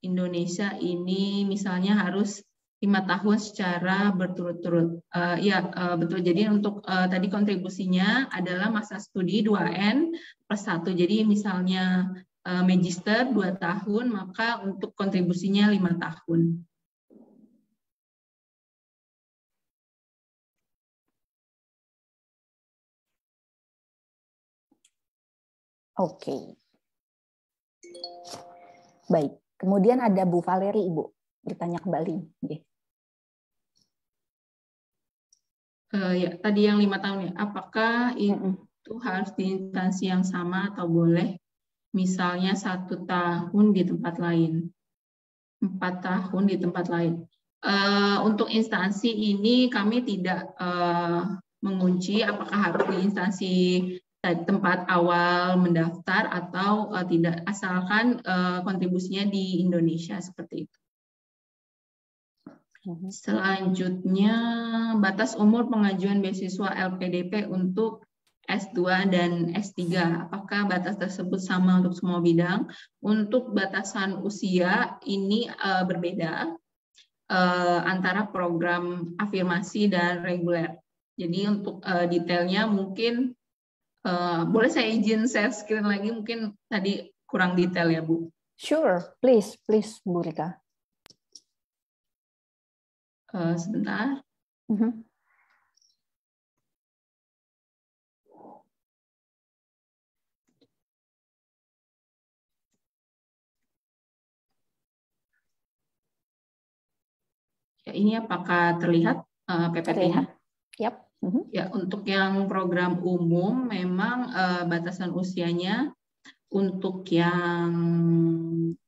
Indonesia ini misalnya harus lima tahun secara berturut-turut. Uh, ya uh, betul. Jadi untuk uh, tadi kontribusinya adalah masa studi 2N plus 1. Jadi misalnya uh, magister 2 tahun, maka untuk kontribusinya lima tahun. Oke. Baik. Kemudian ada Bu Valeri, Ibu. Ditanya kembali. Okay. Iya. uh, ya tadi yang lima tahun ya apakah itu harus di instansi yang sama atau boleh misalnya satu tahun di tempat lain empat tahun di tempat lain uh, untuk instansi ini kami tidak uh, mengunci apakah harus di instansi tempat awal mendaftar atau uh, tidak asalkan uh, kontribusinya di Indonesia seperti itu. Mm-hmm. Selanjutnya batas umur pengajuan beasiswa LPDP untuk S2 dan S3. Apakah batas tersebut sama untuk semua bidang? Untuk batasan usia ini uh, berbeda uh, antara program afirmasi dan reguler. Jadi untuk uh, detailnya mungkin uh, boleh saya izin share screen lagi mungkin tadi kurang detail ya Bu. Sure, please, please Bu Rika. Eh, hmm. sebentar. Uh mhm. -huh. Ya, ini apakah terlihat uh, ppt Yep. Mm -hmm. Ya, untuk yang program umum memang uh, batasan usianya untuk yang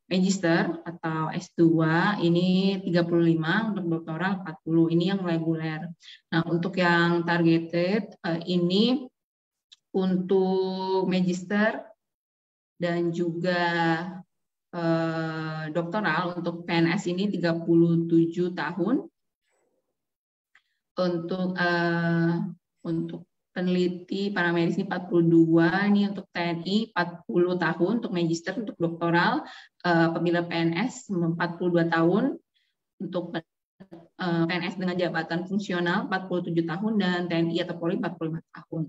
magister atau S2 ini 35, untuk doktoral 40. Ini yang reguler. Nah, untuk yang targeted eh, ini untuk magister dan juga eh, doktoral untuk PNS ini 37 tahun. Untuk eh, untuk peneliti para ini 42, ini untuk TNI 40 tahun, untuk magister, untuk doktoral, eh, pemilih PNS 42 tahun, untuk PNS eh, dengan jabatan fungsional 47 tahun, dan TNI atau Polri 45 tahun.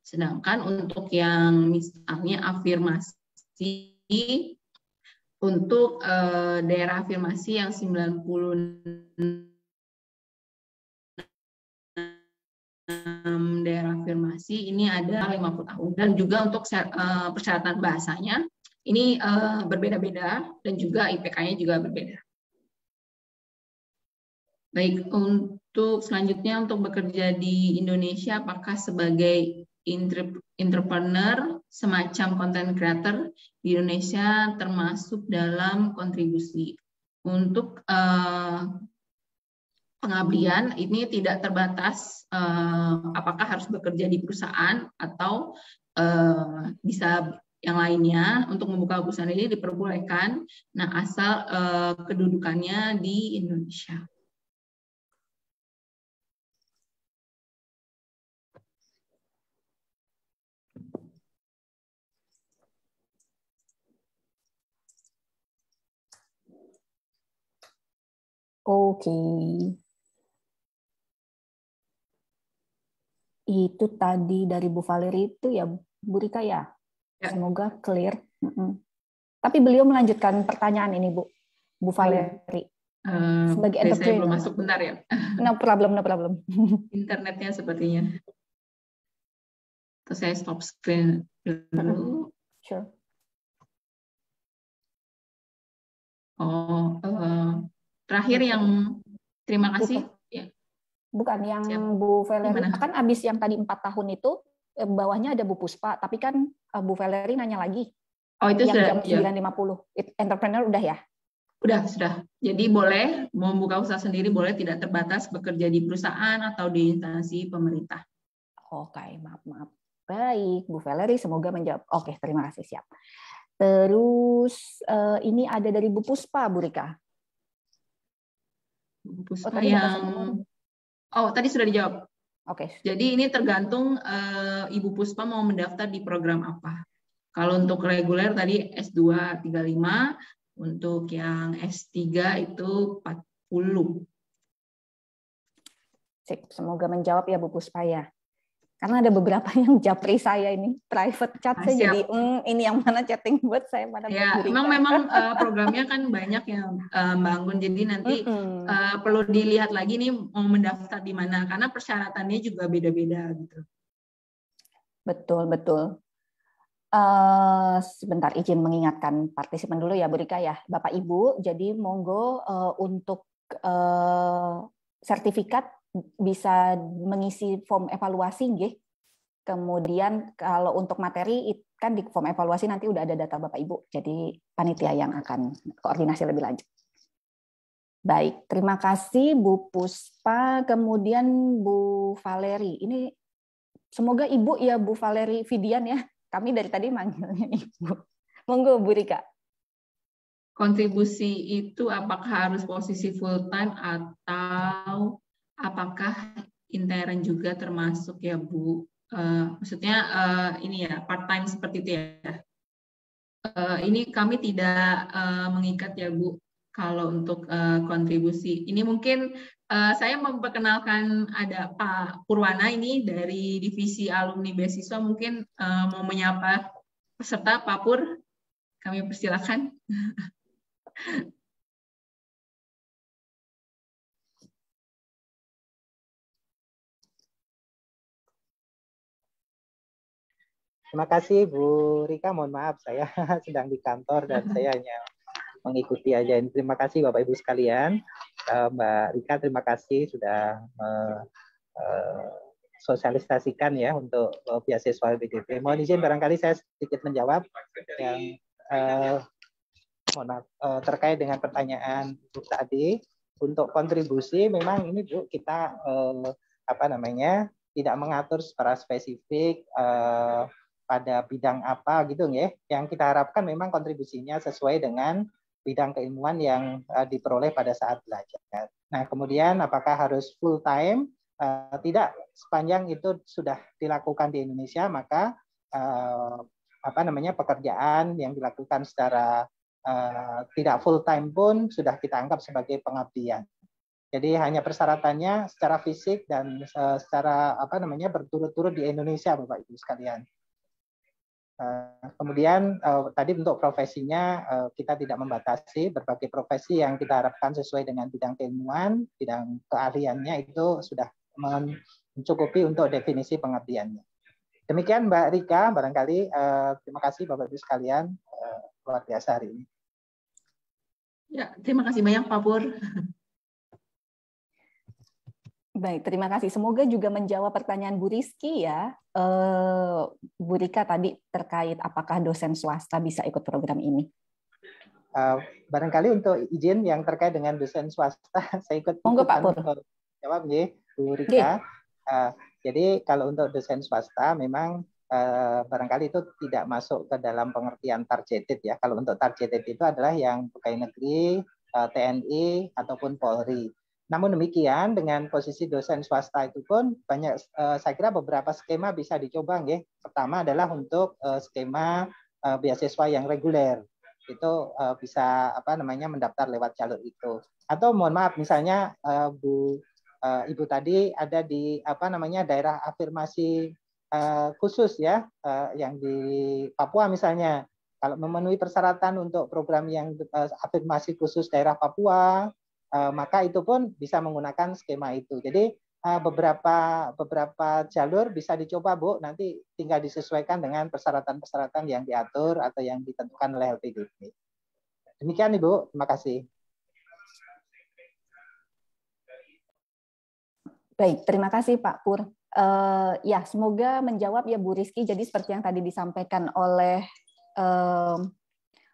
Sedangkan untuk yang misalnya afirmasi, untuk eh, daerah afirmasi yang 90 daerah afirmasi ini ada 50 tahun dan juga untuk eh, persyaratan bahasanya ini eh, berbeda-beda dan juga IPK-nya juga berbeda. Baik, untuk selanjutnya untuk bekerja di Indonesia apakah sebagai entrepreneur semacam content creator di Indonesia termasuk dalam kontribusi untuk uh, pengabdian ini tidak terbatas uh, apakah harus bekerja di perusahaan atau uh, bisa yang lainnya untuk membuka perusahaan ini diperbolehkan nah asal uh, kedudukannya di Indonesia. Oke. Itu tadi dari Bu Valeri itu ya Bu Rika ya. ya. Semoga clear. Mm -mm. Tapi beliau melanjutkan pertanyaan ini Bu. Bu oh, iya. Valeri. Uh, Sebagai entrepreneur. Saya belum masuk benar ya. No problem, no problem. Internetnya sepertinya. Terus saya stop screen dulu. Sure. Oh, uh, terakhir yang terima kasih Bukan yang Siap. Bu Valerie, Gimana? kan abis yang tadi empat tahun itu eh, bawahnya ada Bu Puspa, tapi kan eh, Bu Valerie nanya lagi. Oh eh, itu yang sudah. Jam iya. lima puluh Entrepreneur udah ya? Udah, sudah. Jadi boleh mau buka usaha sendiri, boleh tidak terbatas bekerja di perusahaan atau di instansi pemerintah. Oke, okay, maaf, maaf. Baik, Bu Valerie, semoga menjawab. Oke, terima kasih, siap. Terus ini ada dari Bu Puspa, Bu Rika. Bu Puspa oh, yang Oh, tadi sudah dijawab. Oke. Okay. Jadi ini tergantung uh, Ibu Puspa mau mendaftar di program apa. Kalau untuk reguler tadi S2 35, untuk yang S3 itu 40. Sip, semoga menjawab ya Bu Puspa ya karena ada beberapa yang japri saya ini private chat ah, saya jadi mm, ini yang mana chatting buat saya pada ya memang memang uh, programnya kan banyak yang uh, bangun jadi nanti mm -hmm. uh, perlu dilihat lagi nih mau mendaftar di mana karena persyaratannya juga beda-beda gitu betul betul Uh, sebentar izin mengingatkan partisipan dulu ya Bu Rika ya Bapak Ibu jadi monggo uh, untuk uh, sertifikat bisa mengisi form evaluasi nggih. Kemudian kalau untuk materi kan di form evaluasi nanti udah ada data Bapak Ibu. Jadi panitia yang akan koordinasi lebih lanjut. Baik, terima kasih Bu Puspa, kemudian Bu Valeri. Ini semoga Ibu ya Bu Valeri Vidian ya. Kami dari tadi manggilnya Ibu. Monggo Bu Rika kontribusi itu apakah harus posisi full time atau apakah intern juga termasuk ya Bu? Uh, maksudnya uh, ini ya part time seperti itu ya. Uh, ini kami tidak uh, mengikat ya Bu kalau untuk uh, kontribusi. Ini mungkin uh, saya memperkenalkan ada Pak Purwana ini dari divisi alumni beasiswa mungkin uh, mau menyapa peserta Pak Pur. Kami persilakan. Terima kasih Bu Rika, mohon maaf saya sedang di kantor dan saya hanya mengikuti aja. Terima kasih Bapak Ibu sekalian. Eh, Mbak Rika terima kasih sudah eh, sosialisasikan ya untuk eh, beasiswa BDP. Mohon izin barangkali saya sedikit menjawab yang mohon eh, terkait dengan pertanyaan Bu tadi untuk kontribusi memang ini Bu kita apa namanya tidak mengatur secara spesifik pada bidang apa gitu ya. Yang kita harapkan memang kontribusinya sesuai dengan bidang keilmuan yang eh, diperoleh pada saat belajar. Nah, kemudian apakah harus full time? Eh, tidak, sepanjang itu sudah dilakukan di Indonesia, maka eh, apa namanya pekerjaan yang dilakukan secara tidak full time pun sudah kita anggap sebagai pengabdian. Jadi hanya persyaratannya secara fisik dan secara apa namanya berturut-turut di Indonesia, Bapak Ibu sekalian. Eh, kemudian eh, tadi untuk profesinya eh, kita tidak membatasi berbagai profesi yang kita harapkan sesuai dengan bidang keilmuan, bidang keahliannya itu sudah mencukupi untuk definisi pengabdiannya. Demikian Mbak Rika, barangkali terima kasih Bapak Ibu sekalian luar biasa hari ini. Ya, terima kasih banyak Pak Pur. Baik, terima kasih. Semoga juga menjawab pertanyaan Bu Rizky ya. Eh, Bu Rika tadi terkait apakah dosen swasta bisa ikut program ini? Eh, barangkali untuk izin yang terkait dengan dosen swasta, saya ikut. Monggo Pak Pur. Jawab ya, Bu Rika. Uh, jadi kalau untuk dosen swasta memang barangkali itu tidak masuk ke dalam pengertian targeted ya. Kalau untuk targeted itu adalah yang pegawai negeri, TNI ataupun Polri. Namun demikian dengan posisi dosen swasta itu pun banyak eh, saya kira beberapa skema bisa dicoba ya Pertama adalah untuk eh, skema eh, beasiswa yang reguler. Itu bisa apa namanya mendaftar lewat jalur itu. Atau mohon maaf misalnya Bu Ibu tadi ada di apa namanya daerah afirmasi khusus ya yang di Papua misalnya. Kalau memenuhi persyaratan untuk program yang afirmasi khusus daerah Papua, Eh, maka itu pun bisa menggunakan skema itu. Jadi eh, beberapa beberapa jalur bisa dicoba Bu, nanti tinggal disesuaikan dengan persyaratan-persyaratan yang diatur atau yang ditentukan oleh LPDP. Demikian Ibu, terima kasih. Baik, terima kasih Pak Pur. Uh, ya, semoga menjawab ya Bu Rizky. Jadi seperti yang tadi disampaikan oleh uh,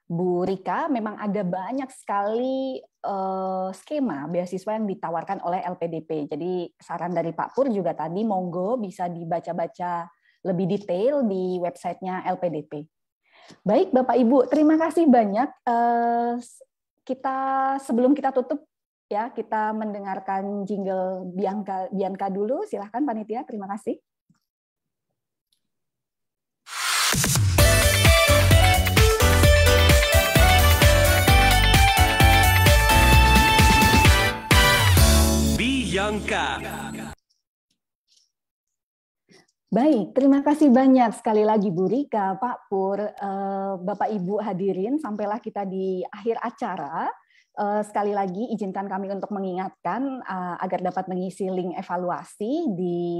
Bu Rika, memang ada banyak sekali uh, skema beasiswa yang ditawarkan oleh LPDP. Jadi saran dari Pak Pur juga tadi, monggo bisa dibaca-baca lebih detail di websitenya LPDP. Baik, Bapak Ibu, terima kasih banyak. Uh, kita sebelum kita tutup ya, kita mendengarkan jingle Bianca, Bianca dulu. Silahkan panitia, terima kasih. Bianca. Baik, terima kasih banyak sekali lagi Bu Rika, Pak Pur, eh, Bapak Ibu hadirin. Sampailah kita di akhir acara. Eh, sekali lagi izinkan kami untuk mengingatkan eh, agar dapat mengisi link evaluasi di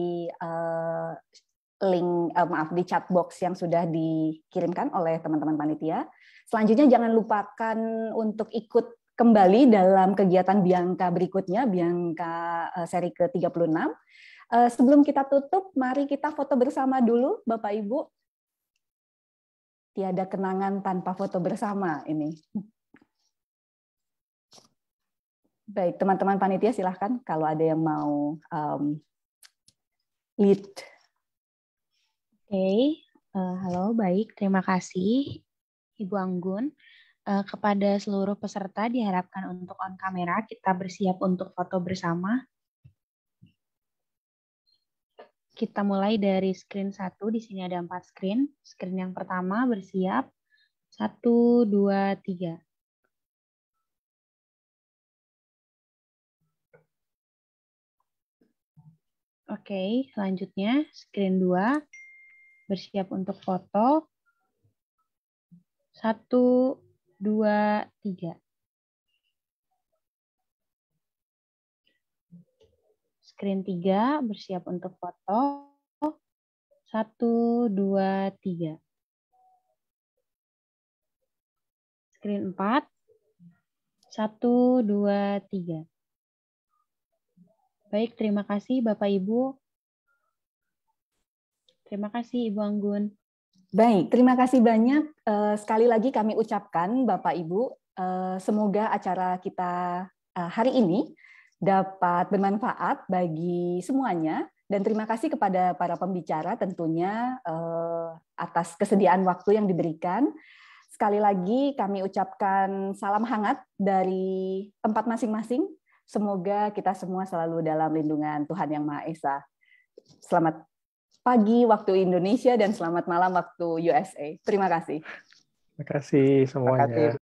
link maaf di chat box yang sudah dikirimkan oleh teman-teman panitia. Selanjutnya jangan lupakan untuk ikut kembali dalam kegiatan Bianca berikutnya, Bianca eh, seri ke-36. Eh, sebelum kita tutup, mari kita foto bersama dulu, Bapak Ibu. Tiada kenangan tanpa foto bersama ini. Baik, teman-teman panitia silahkan kalau ada yang mau um, lead. Oke, okay. uh, eh, halo, baik, terima kasih Ibu Anggun. Eh, kepada seluruh peserta diharapkan untuk on kamera kita bersiap untuk foto bersama. Kita mulai dari screen satu di sini ada empat screen. Screen yang pertama bersiap, satu dua tiga Oke, selanjutnya screen dua bersiap untuk foto. satu dua, tiga. Screen tiga bersiap untuk foto. Satu, dua, tiga. Screen empat. Satu, dua, tiga. Baik, terima kasih Bapak Ibu. Terima kasih Ibu Anggun. Baik, terima kasih banyak. Eh, sekali lagi kami ucapkan Bapak Ibu, eh, semoga acara kita eh, hari ini dapat bermanfaat bagi semuanya dan terima kasih kepada para pembicara tentunya atas kesediaan waktu yang diberikan. Sekali lagi kami ucapkan salam hangat dari tempat masing-masing. Semoga kita semua selalu dalam lindungan Tuhan Yang Maha Esa. Selamat pagi waktu Indonesia dan selamat malam waktu USA. Terima kasih. Terima kasih semuanya. Terima kasih.